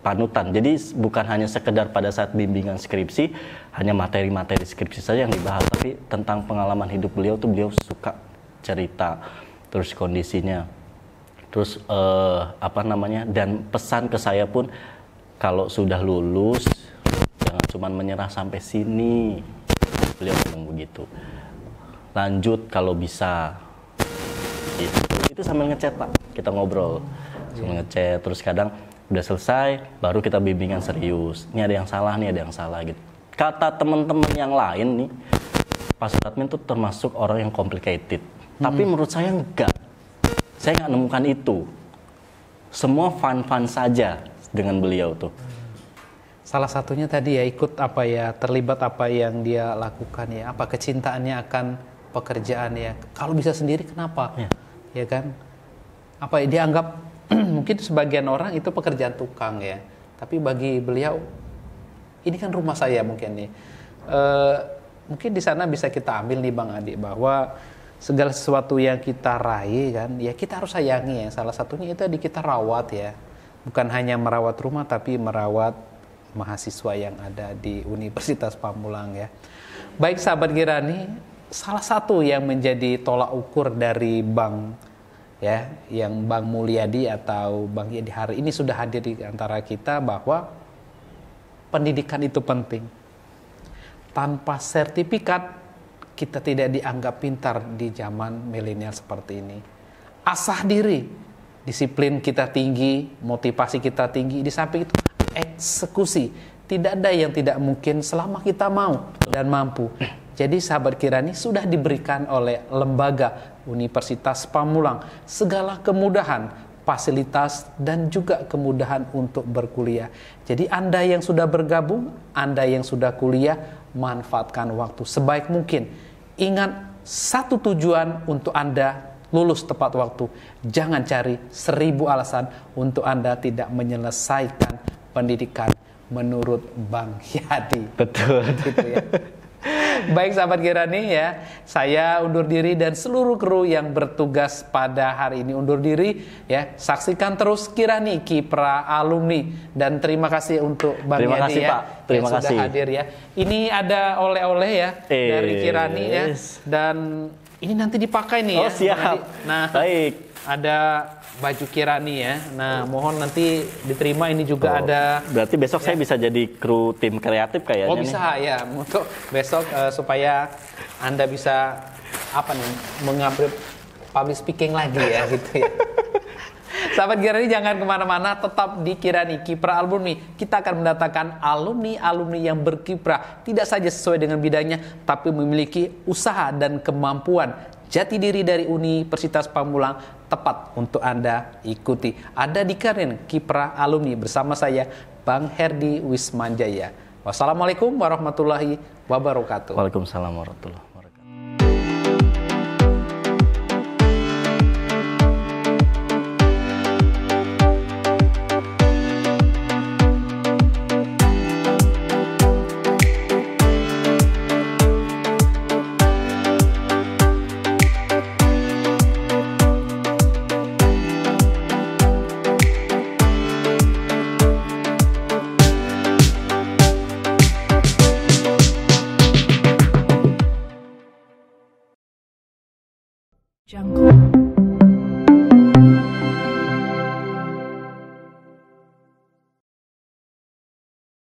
panutan. Jadi bukan hanya sekedar pada saat bimbingan skripsi, hanya materi-materi skripsi saja yang dibahas, tapi tentang pengalaman hidup beliau tuh beliau suka cerita terus kondisinya. Terus uh, apa namanya? Dan pesan ke saya pun kalau sudah lulus jangan cuma menyerah sampai sini. Beliau ngomong begitu. Lanjut kalau bisa. Gitu itu sambil ngechat pak kita ngobrol sambil iya. ngechat terus kadang udah selesai baru kita bimbingan serius ini ada yang salah nih ada yang salah gitu kata teman-teman yang lain nih pas admin tuh termasuk orang yang complicated hmm. tapi menurut saya enggak saya nggak nemukan itu semua fun-fun saja dengan beliau tuh salah satunya tadi ya ikut apa ya terlibat apa yang dia lakukan ya apa kecintaannya akan pekerjaan ya kalau bisa sendiri kenapa ya ya kan apa ya, dianggap mungkin sebagian orang itu pekerjaan tukang ya tapi bagi beliau ini kan rumah saya mungkin nih e, mungkin di sana bisa kita ambil nih bang adik, bahwa segala sesuatu yang kita raih kan ya kita harus sayangi ya salah satunya itu di kita rawat ya bukan hanya merawat rumah tapi merawat mahasiswa yang ada di Universitas Pamulang ya baik sahabat Girani salah satu yang menjadi tolak ukur dari bank, ya yang Bang Mulyadi atau Bang Yadi hari ini sudah hadir di antara kita bahwa pendidikan itu penting. Tanpa sertifikat kita tidak dianggap pintar di zaman milenial seperti ini. Asah diri, disiplin kita tinggi, motivasi kita tinggi, di samping itu eksekusi. Tidak ada yang tidak mungkin selama kita mau dan mampu. Jadi sahabat kirani sudah diberikan oleh lembaga Universitas Pamulang segala kemudahan fasilitas dan juga kemudahan untuk berkuliah. Jadi Anda yang sudah bergabung, Anda yang sudah kuliah, manfaatkan waktu sebaik mungkin. Ingat satu tujuan untuk Anda lulus tepat waktu. Jangan cari seribu alasan untuk Anda tidak menyelesaikan pendidikan menurut Bang Yadi. Betul. Gitu ya. Baik sahabat Kirani ya, saya undur diri dan seluruh kru yang bertugas pada hari ini undur diri ya. Saksikan terus Kirani Kipra Alumni dan terima kasih untuk Bang terima Yani kasih, ya Pak. Terima yang kasih. sudah hadir ya. Ini ada oleh-oleh ya dari eh, Kirani ya dan ini nanti dipakai nih oh, ya. Oh siap. nah, baik. Ada baju Kirani ya. Nah, mohon nanti diterima ini juga oh, ada. Berarti besok ya. saya bisa jadi kru tim kreatif kayaknya. Oh bisa nih. ya, untuk besok uh, supaya anda bisa apa nih mengambil public speaking lagi ya gitu ya. Sahabat Kirani jangan kemana-mana, tetap di Kirani Kiprah Alumni. Kita akan mendatangkan alumni-alumni yang berkiprah, tidak saja sesuai dengan bidangnya, tapi memiliki usaha dan kemampuan jati diri dari Universitas Pamulang tepat untuk Anda ikuti. Ada di Karen Kipra Alumni bersama saya Bang Herdi Wismanjaya. Wassalamualaikum warahmatullahi wabarakatuh. Waalaikumsalam warahmatullahi